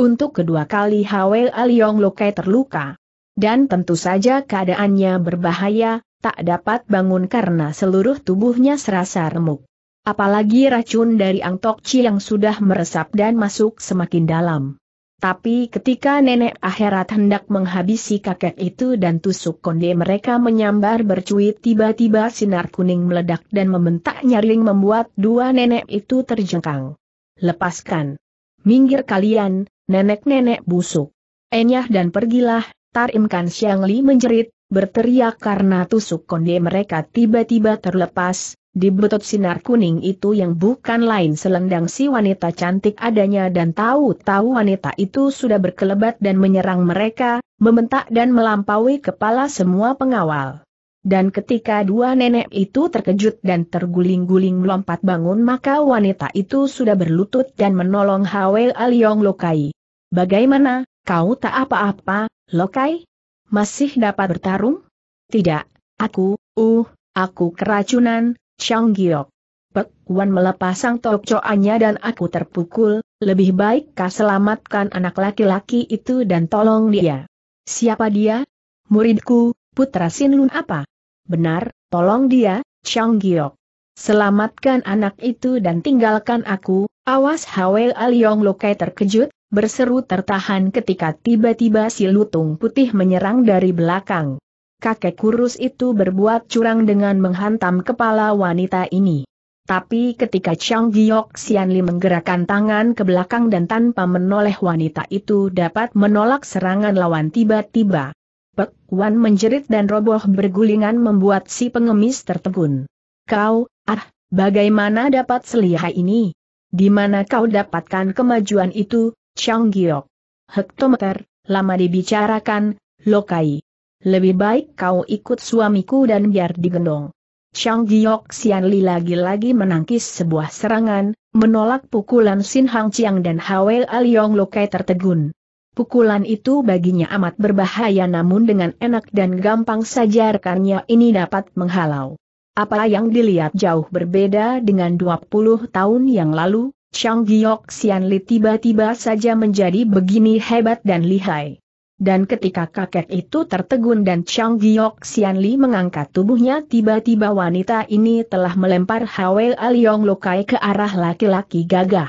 Untuk kedua kali Hwe Aliong Lokai terluka. Dan tentu saja keadaannya berbahaya, tak dapat bangun karena seluruh tubuhnya serasa remuk. Apalagi racun dari Ang Tok Chi yang sudah meresap dan masuk semakin dalam. Tapi ketika nenek akhirat hendak menghabisi kakek itu dan tusuk konde mereka menyambar bercuit tiba-tiba sinar kuning meledak dan membentak nyaring membuat dua nenek itu terjengkang. Lepaskan. Minggir kalian, nenek-nenek busuk. Enyah dan pergilah, Tarimkan Siang Li menjerit, berteriak karena tusuk konde mereka tiba-tiba terlepas, di betot sinar kuning itu yang bukan lain selendang si wanita cantik adanya dan tahu-tahu wanita itu sudah berkelebat dan menyerang mereka, membentak dan melampaui kepala semua pengawal. Dan ketika dua nenek itu terkejut dan terguling-guling melompat bangun maka wanita itu sudah berlutut dan menolong Hwe Aliong Lokai. Bagaimana, kau tak apa-apa, Lokai? Masih dapat bertarung? Tidak, aku, uh, aku keracunan, Chang Giok. Pek Wan melepas sang tokcoannya dan aku terpukul, lebih baik kau selamatkan anak laki-laki itu dan tolong dia. Siapa dia? Muridku, putra Sin Lun apa? Benar, tolong dia, Chang Giok. Selamatkan anak itu dan tinggalkan aku, awas Hawel Aliong Lokai terkejut, berseru tertahan ketika tiba-tiba si lutung putih menyerang dari belakang kakek kurus itu berbuat curang dengan menghantam kepala wanita ini. Tapi ketika Chang Giok Xianli menggerakkan tangan ke belakang dan tanpa menoleh wanita itu dapat menolak serangan lawan tiba-tiba. Pek Wan menjerit dan roboh bergulingan membuat si pengemis tertegun. Kau, ah, bagaimana dapat selihai ini? Di mana kau dapatkan kemajuan itu, Chang Giok? Hektometer, lama dibicarakan, Lokai lebih baik kau ikut suamiku dan biar digendong. Chang Giok Xian Li lagi-lagi menangkis sebuah serangan, menolak pukulan Sin Hang Chiang dan Hawel Aliong Lokai tertegun. Pukulan itu baginya amat berbahaya namun dengan enak dan gampang saja rekannya ini dapat menghalau. Apa yang dilihat jauh berbeda dengan 20 tahun yang lalu, Chang Giok Xian Li tiba-tiba saja menjadi begini hebat dan lihai. Dan ketika kakek itu tertegun dan Chang Giok Xian Li mengangkat tubuhnya tiba-tiba wanita ini telah melempar Hwe Aliong Lokai ke arah laki-laki gagah.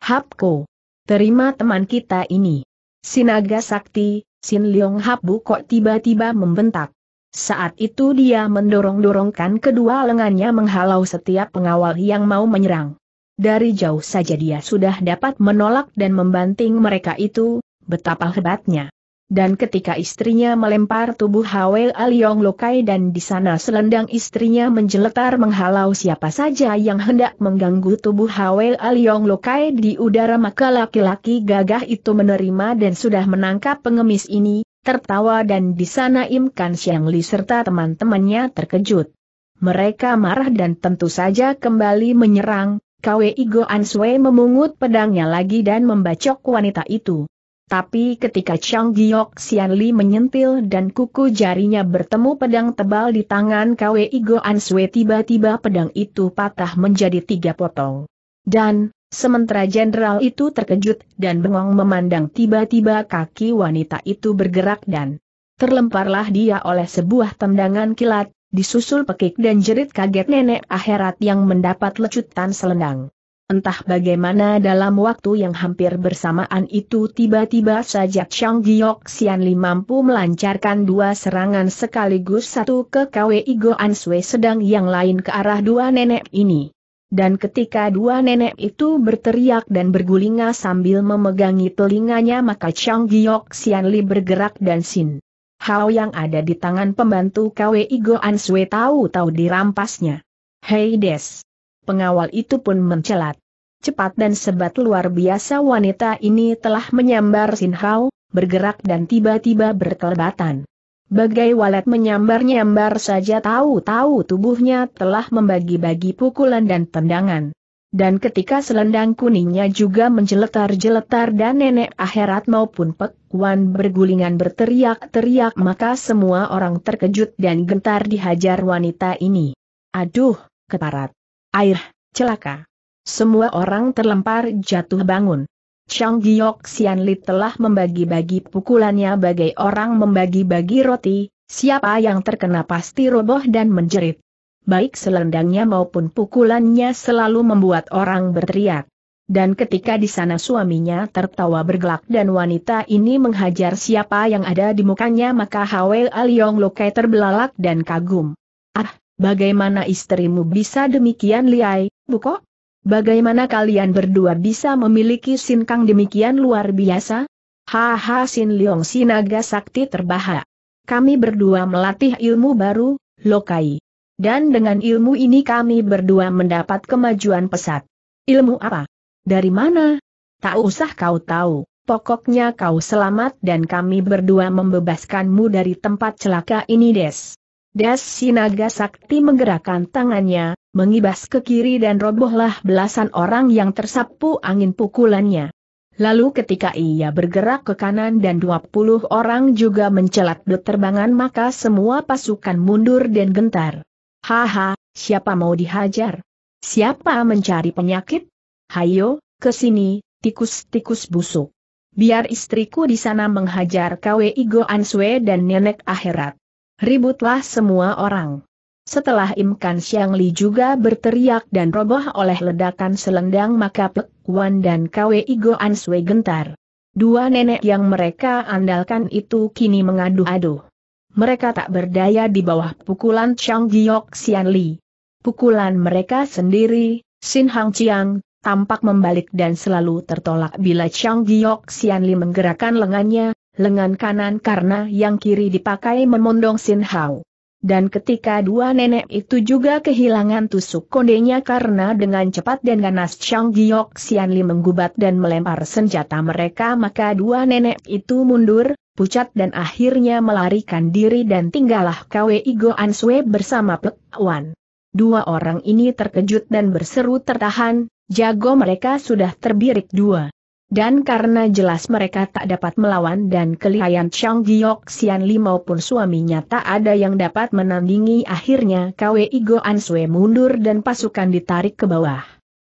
Hapko. Terima teman kita ini. Sinaga Sakti, Sin Leong Hapbu kok tiba-tiba membentak. Saat itu dia mendorong-dorongkan kedua lengannya menghalau setiap pengawal yang mau menyerang. Dari jauh saja dia sudah dapat menolak dan membanting mereka itu, betapa hebatnya. Dan ketika istrinya melempar tubuh Hwe Aliong Lokai dan di sana selendang istrinya menjeletar menghalau siapa saja yang hendak mengganggu tubuh Hwe Aliong Lokai di udara maka laki-laki gagah itu menerima dan sudah menangkap pengemis ini, tertawa dan di sana Im Kan Siang Li serta teman-temannya terkejut. Mereka marah dan tentu saja kembali menyerang, Kwe Igo Answe memungut pedangnya lagi dan membacok wanita itu. Tapi ketika Chang Giok Xian Li menyentil dan kuku jarinya bertemu pedang tebal di tangan Kwe Igo Answe tiba-tiba pedang itu patah menjadi tiga potong. Dan, sementara jenderal itu terkejut dan bengong memandang tiba-tiba kaki wanita itu bergerak dan terlemparlah dia oleh sebuah tendangan kilat, disusul pekik dan jerit kaget nenek akhirat yang mendapat lecutan selendang. Entah bagaimana dalam waktu yang hampir bersamaan itu tiba-tiba saja Chang Giok Xianli mampu melancarkan dua serangan sekaligus satu ke KWI Goan Sui sedang yang lain ke arah dua nenek ini. Dan ketika dua nenek itu berteriak dan bergulinga sambil memegangi telinganya maka Chang Giok Xianli bergerak dan sin. Hao yang ada di tangan pembantu KWI Goan Sui tahu-tahu dirampasnya. Hei Des! Pengawal itu pun mencelat. Cepat dan sebat luar biasa wanita ini telah menyambar Sin Sinhao, bergerak dan tiba-tiba berkelebatan. Bagai walet menyambar-nyambar saja tahu-tahu tubuhnya telah membagi-bagi pukulan dan tendangan. Dan ketika selendang kuningnya juga menjeletar-jeletar dan nenek akhirat maupun pekuan bergulingan berteriak-teriak maka semua orang terkejut dan gentar dihajar wanita ini. Aduh, keparat. Air, celaka. Semua orang terlempar jatuh bangun. Chang Giok Xian Li telah membagi-bagi pukulannya bagai orang membagi-bagi roti, siapa yang terkena pasti roboh dan menjerit. Baik selendangnya maupun pukulannya selalu membuat orang berteriak. Dan ketika di sana suaminya tertawa bergelak dan wanita ini menghajar siapa yang ada di mukanya maka Al Yong Lokai terbelalak dan kagum. Ah, Bagaimana istrimu bisa demikian liai, Buko? Bagaimana kalian berdua bisa memiliki sinkang demikian luar biasa? Haha Sin Leong Sinaga Sakti terbahak. Kami berdua melatih ilmu baru, Lokai. Dan dengan ilmu ini kami berdua mendapat kemajuan pesat. Ilmu apa? Dari mana? Tak usah kau tahu, pokoknya kau selamat dan kami berdua membebaskanmu dari tempat celaka ini des. Das Sinaga Sakti menggerakkan tangannya, mengibas ke kiri dan robohlah belasan orang yang tersapu angin pukulannya. Lalu ketika ia bergerak ke kanan dan 20 orang juga mencelat berterbangan maka semua pasukan mundur dan gentar. Haha, siapa mau dihajar? Siapa mencari penyakit? Hayo, ke sini, tikus-tikus busuk. Biar istriku di sana menghajar Kwe Igo Answe dan nenek akhirat. Ributlah semua orang. Setelah Imkan Siang Li juga berteriak dan roboh oleh ledakan selendang maka Pek Wan dan Kwe An Sui gentar. Dua nenek yang mereka andalkan itu kini mengaduh-aduh. Mereka tak berdaya di bawah pukulan Chang Giok Sian Li. Pukulan mereka sendiri, Sin Hang Chiang, tampak membalik dan selalu tertolak bila Chang Giok Sian Li menggerakkan lengannya, lengan kanan karena yang kiri dipakai memondong Sin Hao. Dan ketika dua nenek itu juga kehilangan tusuk kondenya karena dengan cepat dan ganas Chang Giok Xianli menggubat dan melempar senjata mereka maka dua nenek itu mundur, pucat dan akhirnya melarikan diri dan tinggallah KWI An Sue bersama Pek Wan. Dua orang ini terkejut dan berseru tertahan, jago mereka sudah terbirik dua. Dan karena jelas mereka tak dapat melawan dan kelihayan Chang Giok Sian Li maupun suaminya tak ada yang dapat menandingi akhirnya KWI An Sue mundur dan pasukan ditarik ke bawah.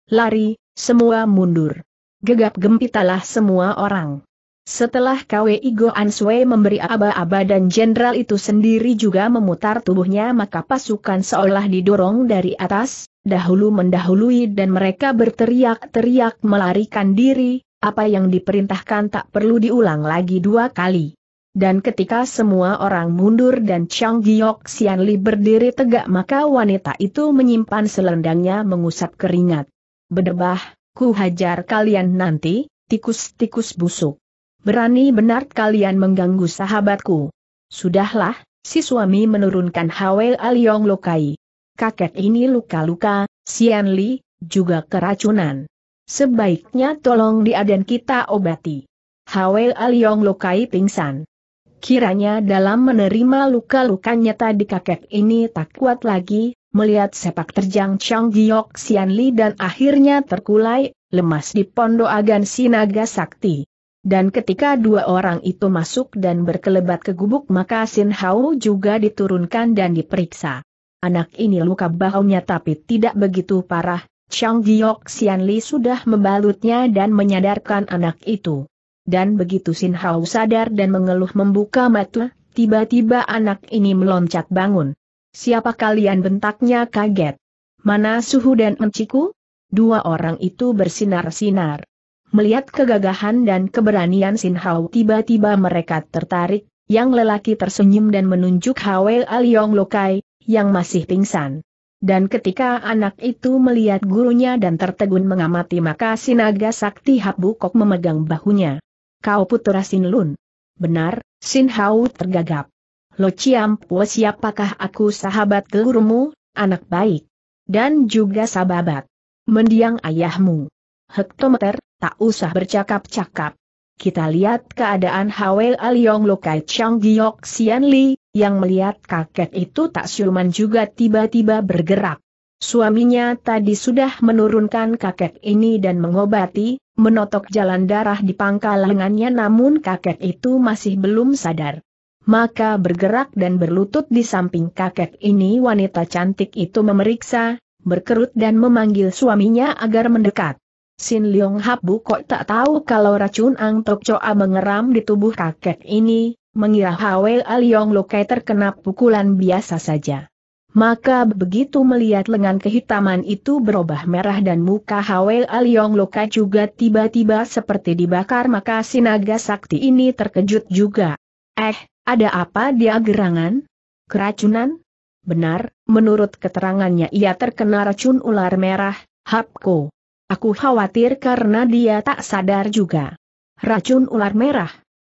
Lari, semua mundur. Gegap gempitalah semua orang. Setelah KWI An Sue memberi aba-aba dan jenderal itu sendiri juga memutar tubuhnya maka pasukan seolah didorong dari atas, dahulu mendahului dan mereka berteriak-teriak melarikan diri, apa yang diperintahkan tak perlu diulang lagi dua kali. Dan ketika semua orang mundur dan Chang Giok Xian Li berdiri tegak maka wanita itu menyimpan selendangnya mengusap keringat. Bedebah, ku hajar kalian nanti, tikus-tikus busuk. Berani benar kalian mengganggu sahabatku. Sudahlah, si suami menurunkan Hawel Aliong Lokai. Kakek ini luka-luka, Xian Li, juga keracunan. Sebaiknya tolong dia dan kita obati. Hawel Aliong lukai pingsan. Kiranya dalam menerima luka lukanya tadi kakek ini tak kuat lagi, melihat sepak terjang Chong Giok Xian Li dan akhirnya terkulai, lemas di Pondo Agan Sinaga Sakti. Dan ketika dua orang itu masuk dan berkelebat ke gubuk maka Sin Hao juga diturunkan dan diperiksa. Anak ini luka bahunya tapi tidak begitu parah, Chang Giok Xian Li sudah membalutnya dan menyadarkan anak itu. Dan begitu Sin Hao sadar dan mengeluh membuka mata, tiba-tiba anak ini meloncat bangun. Siapa kalian bentaknya kaget? Mana Suhu dan Enciku? Dua orang itu bersinar-sinar. Melihat kegagahan dan keberanian Sin Hao tiba-tiba mereka tertarik, yang lelaki tersenyum dan menunjuk Hwel Aliong Lokai, yang masih pingsan. Dan ketika anak itu melihat gurunya dan tertegun mengamati maka Sinaga Sakti Habukok memegang bahunya. Kau putra Sinlun. Benar, Sin Hau tergagap. Lo Ciampo siapakah aku sahabat gurumu, anak baik. Dan juga sahabat. Mendiang ayahmu. Hektometer, tak usah bercakap-cakap. Kita lihat keadaan Hawel Aliong Lokai Chang Giok Sian Li, yang melihat kakek itu tak siuman juga tiba-tiba bergerak. Suaminya tadi sudah menurunkan kakek ini dan mengobati, menotok jalan darah di pangkal lengannya namun kakek itu masih belum sadar. Maka bergerak dan berlutut di samping kakek ini wanita cantik itu memeriksa, berkerut dan memanggil suaminya agar mendekat. Sin Leong Habu kok tak tahu kalau racun Ang coa mengeram di tubuh kakek ini, mengira Hwe Aliong Lokai terkena pukulan biasa saja. Maka begitu melihat lengan kehitaman itu berubah merah dan muka Hwe Aliong Lokai juga tiba-tiba seperti dibakar maka sinaga sakti ini terkejut juga. Eh, ada apa dia gerangan? Keracunan? Benar, menurut keterangannya ia terkena racun ular merah, Hapko. Aku khawatir karena dia tak sadar juga. Racun ular merah?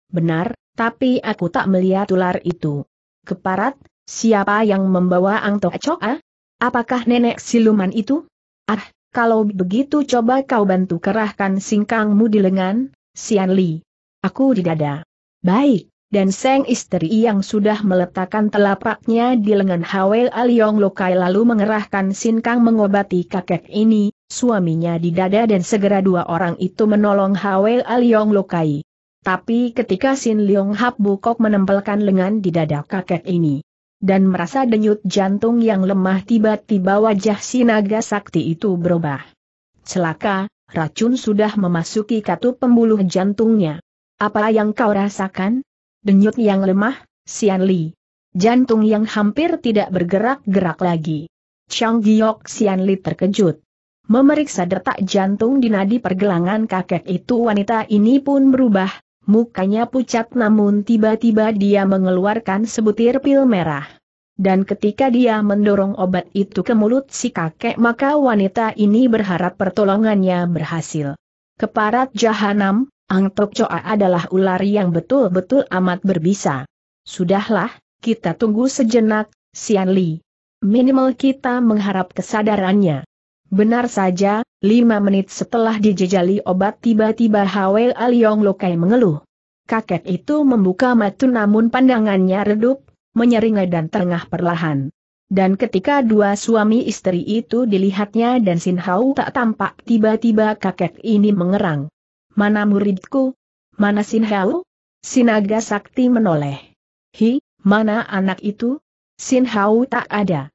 Benar, tapi aku tak melihat ular itu. Keparat, siapa yang membawa Angtok ah? Apakah nenek siluman itu? Ah, kalau begitu coba kau bantu kerahkan singkangmu di lengan, Sian Li. Aku di dada. Baik, dan Seng istri yang sudah meletakkan telapaknya di lengan Hawel Aliong Lokai lalu mengerahkan singkang mengobati kakek ini, suaminya di dada dan segera dua orang itu menolong Hawel Aliong Lokai. Tapi ketika Sin Leong Hap Bukok menempelkan lengan di dada kakek ini, dan merasa denyut jantung yang lemah tiba-tiba wajah si naga sakti itu berubah. Celaka, racun sudah memasuki katup pembuluh jantungnya. Apa yang kau rasakan? Denyut yang lemah, Sian Li. Jantung yang hampir tidak bergerak-gerak lagi. Chang Giok Sian Li terkejut. Memeriksa detak jantung di nadi pergelangan kakek itu wanita ini pun berubah, mukanya pucat namun tiba-tiba dia mengeluarkan sebutir pil merah. Dan ketika dia mendorong obat itu ke mulut si kakek maka wanita ini berharap pertolongannya berhasil. Keparat jahanam, Ang Tok Choa adalah ular yang betul-betul amat berbisa. Sudahlah, kita tunggu sejenak, Sian Li. Minimal kita mengharap kesadarannya. Benar saja, lima menit setelah dijejali obat tiba-tiba Hwei Aliong Lokai mengeluh. Kakek itu membuka mata namun pandangannya redup, menyeringai dan tengah perlahan. Dan ketika dua suami istri itu dilihatnya dan Sin Hau tak tampak tiba-tiba kakek ini mengerang. Mana muridku? Mana Sin Hau? Sinaga Sakti menoleh. Hi, mana anak itu? Sin Hau tak ada.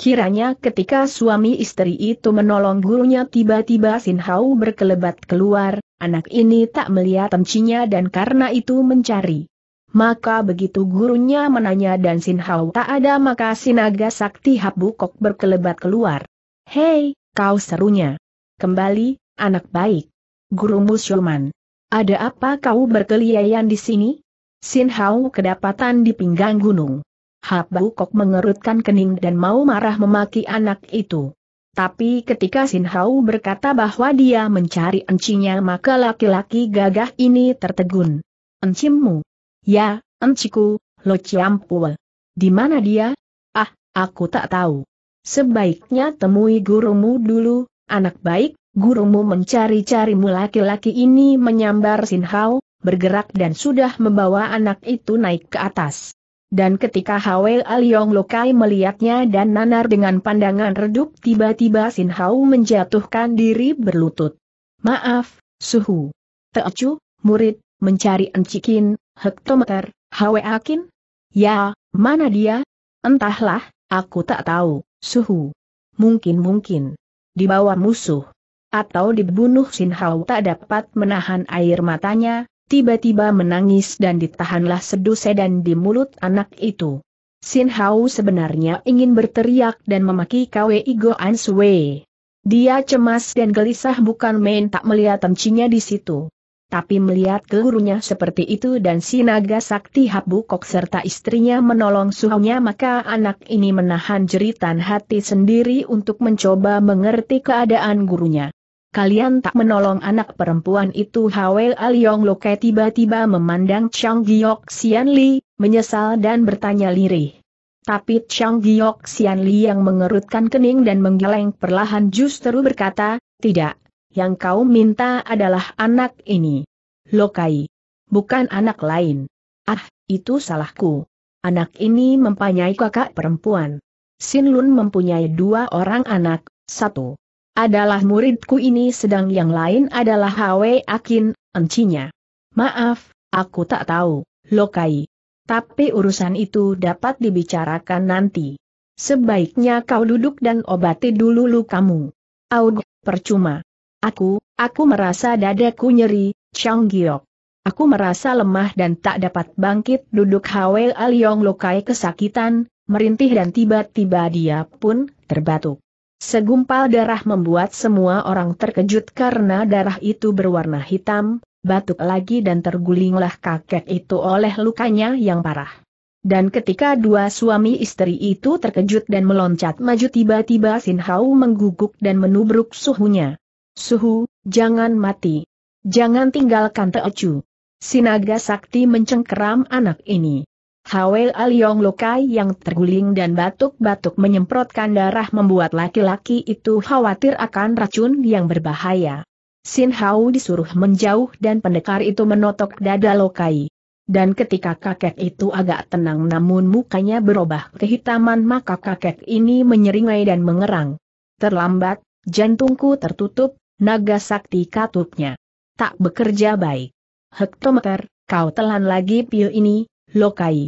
Kiranya ketika suami istri itu menolong gurunya tiba-tiba Sin Hao berkelebat keluar, anak ini tak melihat tencinya dan karena itu mencari. Maka begitu gurunya menanya dan Sin Hao tak ada maka Sinaga Sakti Habukok berkelebat keluar. Hei, kau serunya. Kembali, anak baik. Guru Musyoman. Ada apa kau berkeliayan di sini? Sin Hao kedapatan di pinggang gunung. Hap Bukok mengerutkan kening dan mau marah memaki anak itu. Tapi ketika Sin Hau berkata bahwa dia mencari encinya maka laki-laki gagah ini tertegun. Encimu? Ya, enciku, Lo Chiampue. Di mana dia? Ah, aku tak tahu. Sebaiknya temui gurumu dulu, anak baik, gurumu mencari-carimu laki-laki ini menyambar Sin Hau, bergerak dan sudah membawa anak itu naik ke atas. Dan ketika Hwe Aliong Lokai melihatnya dan nanar dengan pandangan redup tiba-tiba Sin Hau menjatuhkan diri berlutut. Maaf, Suhu. Teocu, murid, mencari encikin, hektometer, Hwe Akin? Ya, mana dia? Entahlah, aku tak tahu, Suhu. Mungkin-mungkin. bawah musuh atau dibunuh Sin Hau tak dapat menahan air matanya, tiba-tiba menangis dan ditahanlah sedu sedan di mulut anak itu. Sin Hao sebenarnya ingin berteriak dan memaki Kwei An Sui. Dia cemas dan gelisah bukan main tak melihat tencinya di situ. Tapi melihat gurunya seperti itu dan si naga sakti Kok serta istrinya menolong suhunya maka anak ini menahan jeritan hati sendiri untuk mencoba mengerti keadaan gurunya kalian tak menolong anak perempuan itu Hawel Aliong Loke tiba-tiba memandang Chang Giok Xian Li, menyesal dan bertanya lirih. Tapi Chang Giok Xian Li yang mengerutkan kening dan menggeleng perlahan justru berkata, tidak, yang kau minta adalah anak ini. Lokai. Bukan anak lain. Ah, itu salahku. Anak ini mempunyai kakak perempuan. Sin Lun mempunyai dua orang anak, satu adalah muridku ini sedang yang lain adalah Hwe Akin, encinya. Maaf, aku tak tahu, Lokai. Tapi urusan itu dapat dibicarakan nanti. Sebaiknya kau duduk dan obati dulu lukamu. Aug, percuma. Aku, aku merasa dadaku nyeri, Chang Giok. Aku merasa lemah dan tak dapat bangkit duduk Hwe Aliong Lokai kesakitan, merintih dan tiba-tiba dia pun terbatuk. Segumpal darah membuat semua orang terkejut karena darah itu berwarna hitam, batuk lagi dan tergulinglah kakek itu oleh lukanya yang parah. Dan ketika dua suami istri itu terkejut dan meloncat maju tiba-tiba Sin Hao mengguguk dan menubruk suhunya. Suhu, jangan mati. Jangan tinggalkan Teochu. Sinaga sakti mencengkeram anak ini. Hawel Aliong Lokai yang terguling dan batuk-batuk menyemprotkan darah membuat laki-laki itu khawatir akan racun yang berbahaya. Sin Hao disuruh menjauh dan pendekar itu menotok dada Lokai. Dan ketika kakek itu agak tenang namun mukanya berubah kehitaman maka kakek ini menyeringai dan mengerang. Terlambat, jantungku tertutup, naga sakti katupnya. Tak bekerja baik. Hektometer, kau telan lagi piu ini, Lokai.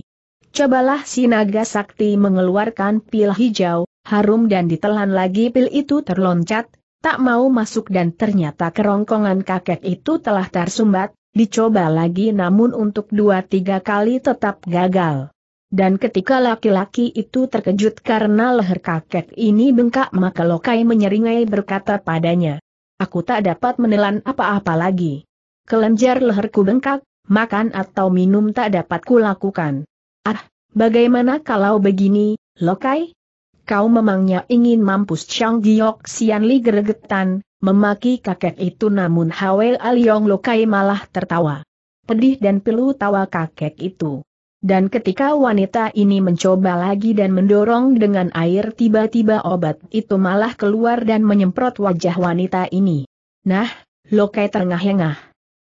Cobalah si naga sakti mengeluarkan pil hijau, harum dan ditelan lagi pil itu terloncat, tak mau masuk dan ternyata kerongkongan kakek itu telah tersumbat, dicoba lagi namun untuk dua tiga kali tetap gagal. Dan ketika laki-laki itu terkejut karena leher kakek ini bengkak maka Lokai menyeringai berkata padanya. Aku tak dapat menelan apa-apa lagi. Kelenjar leherku bengkak, makan atau minum tak dapat kulakukan. Ah, bagaimana kalau begini, Lokai? Kau memangnya ingin mampus Chang Giok Sian Li geregetan, memaki kakek itu namun Hwel Aliong Lokai malah tertawa. Pedih dan pilu tawa kakek itu. Dan ketika wanita ini mencoba lagi dan mendorong dengan air tiba-tiba obat itu malah keluar dan menyemprot wajah wanita ini. Nah, Lokai terengah-engah.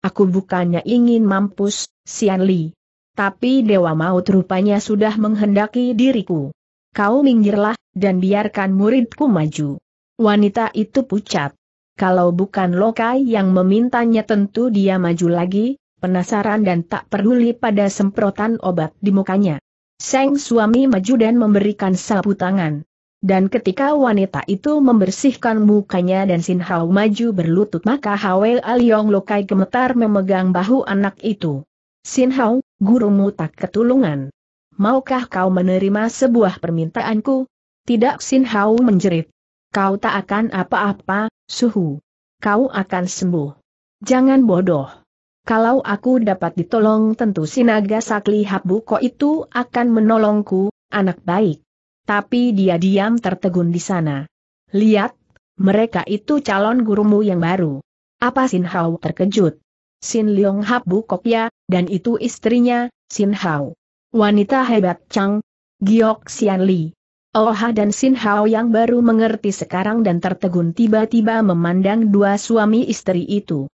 Aku bukannya ingin mampus, Sian Li, tapi Dewa Maut rupanya sudah menghendaki diriku. Kau minggirlah, dan biarkan muridku maju. Wanita itu pucat. Kalau bukan Lokai yang memintanya tentu dia maju lagi, penasaran dan tak peduli pada semprotan obat di mukanya. Seng suami maju dan memberikan sapu tangan. Dan ketika wanita itu membersihkan mukanya dan Sin Hao maju berlutut maka Hawel Aliong Lokai gemetar memegang bahu anak itu. Sin Hao, gurumu tak ketulungan. Maukah kau menerima sebuah permintaanku? Tidak Sin Hao menjerit. Kau tak akan apa-apa, suhu. Kau akan sembuh. Jangan bodoh. Kalau aku dapat ditolong tentu Sinaga Sakli Habuko itu akan menolongku, anak baik. Tapi dia diam tertegun di sana. Lihat, mereka itu calon gurumu yang baru. Apa Sin Hao terkejut? Sin Leong habu Bu Kokya, dan itu istrinya, Sin Hao. Wanita hebat Chang, Giok Xian Li. Oha oh dan Sin Hao yang baru mengerti sekarang dan tertegun tiba-tiba memandang dua suami istri itu.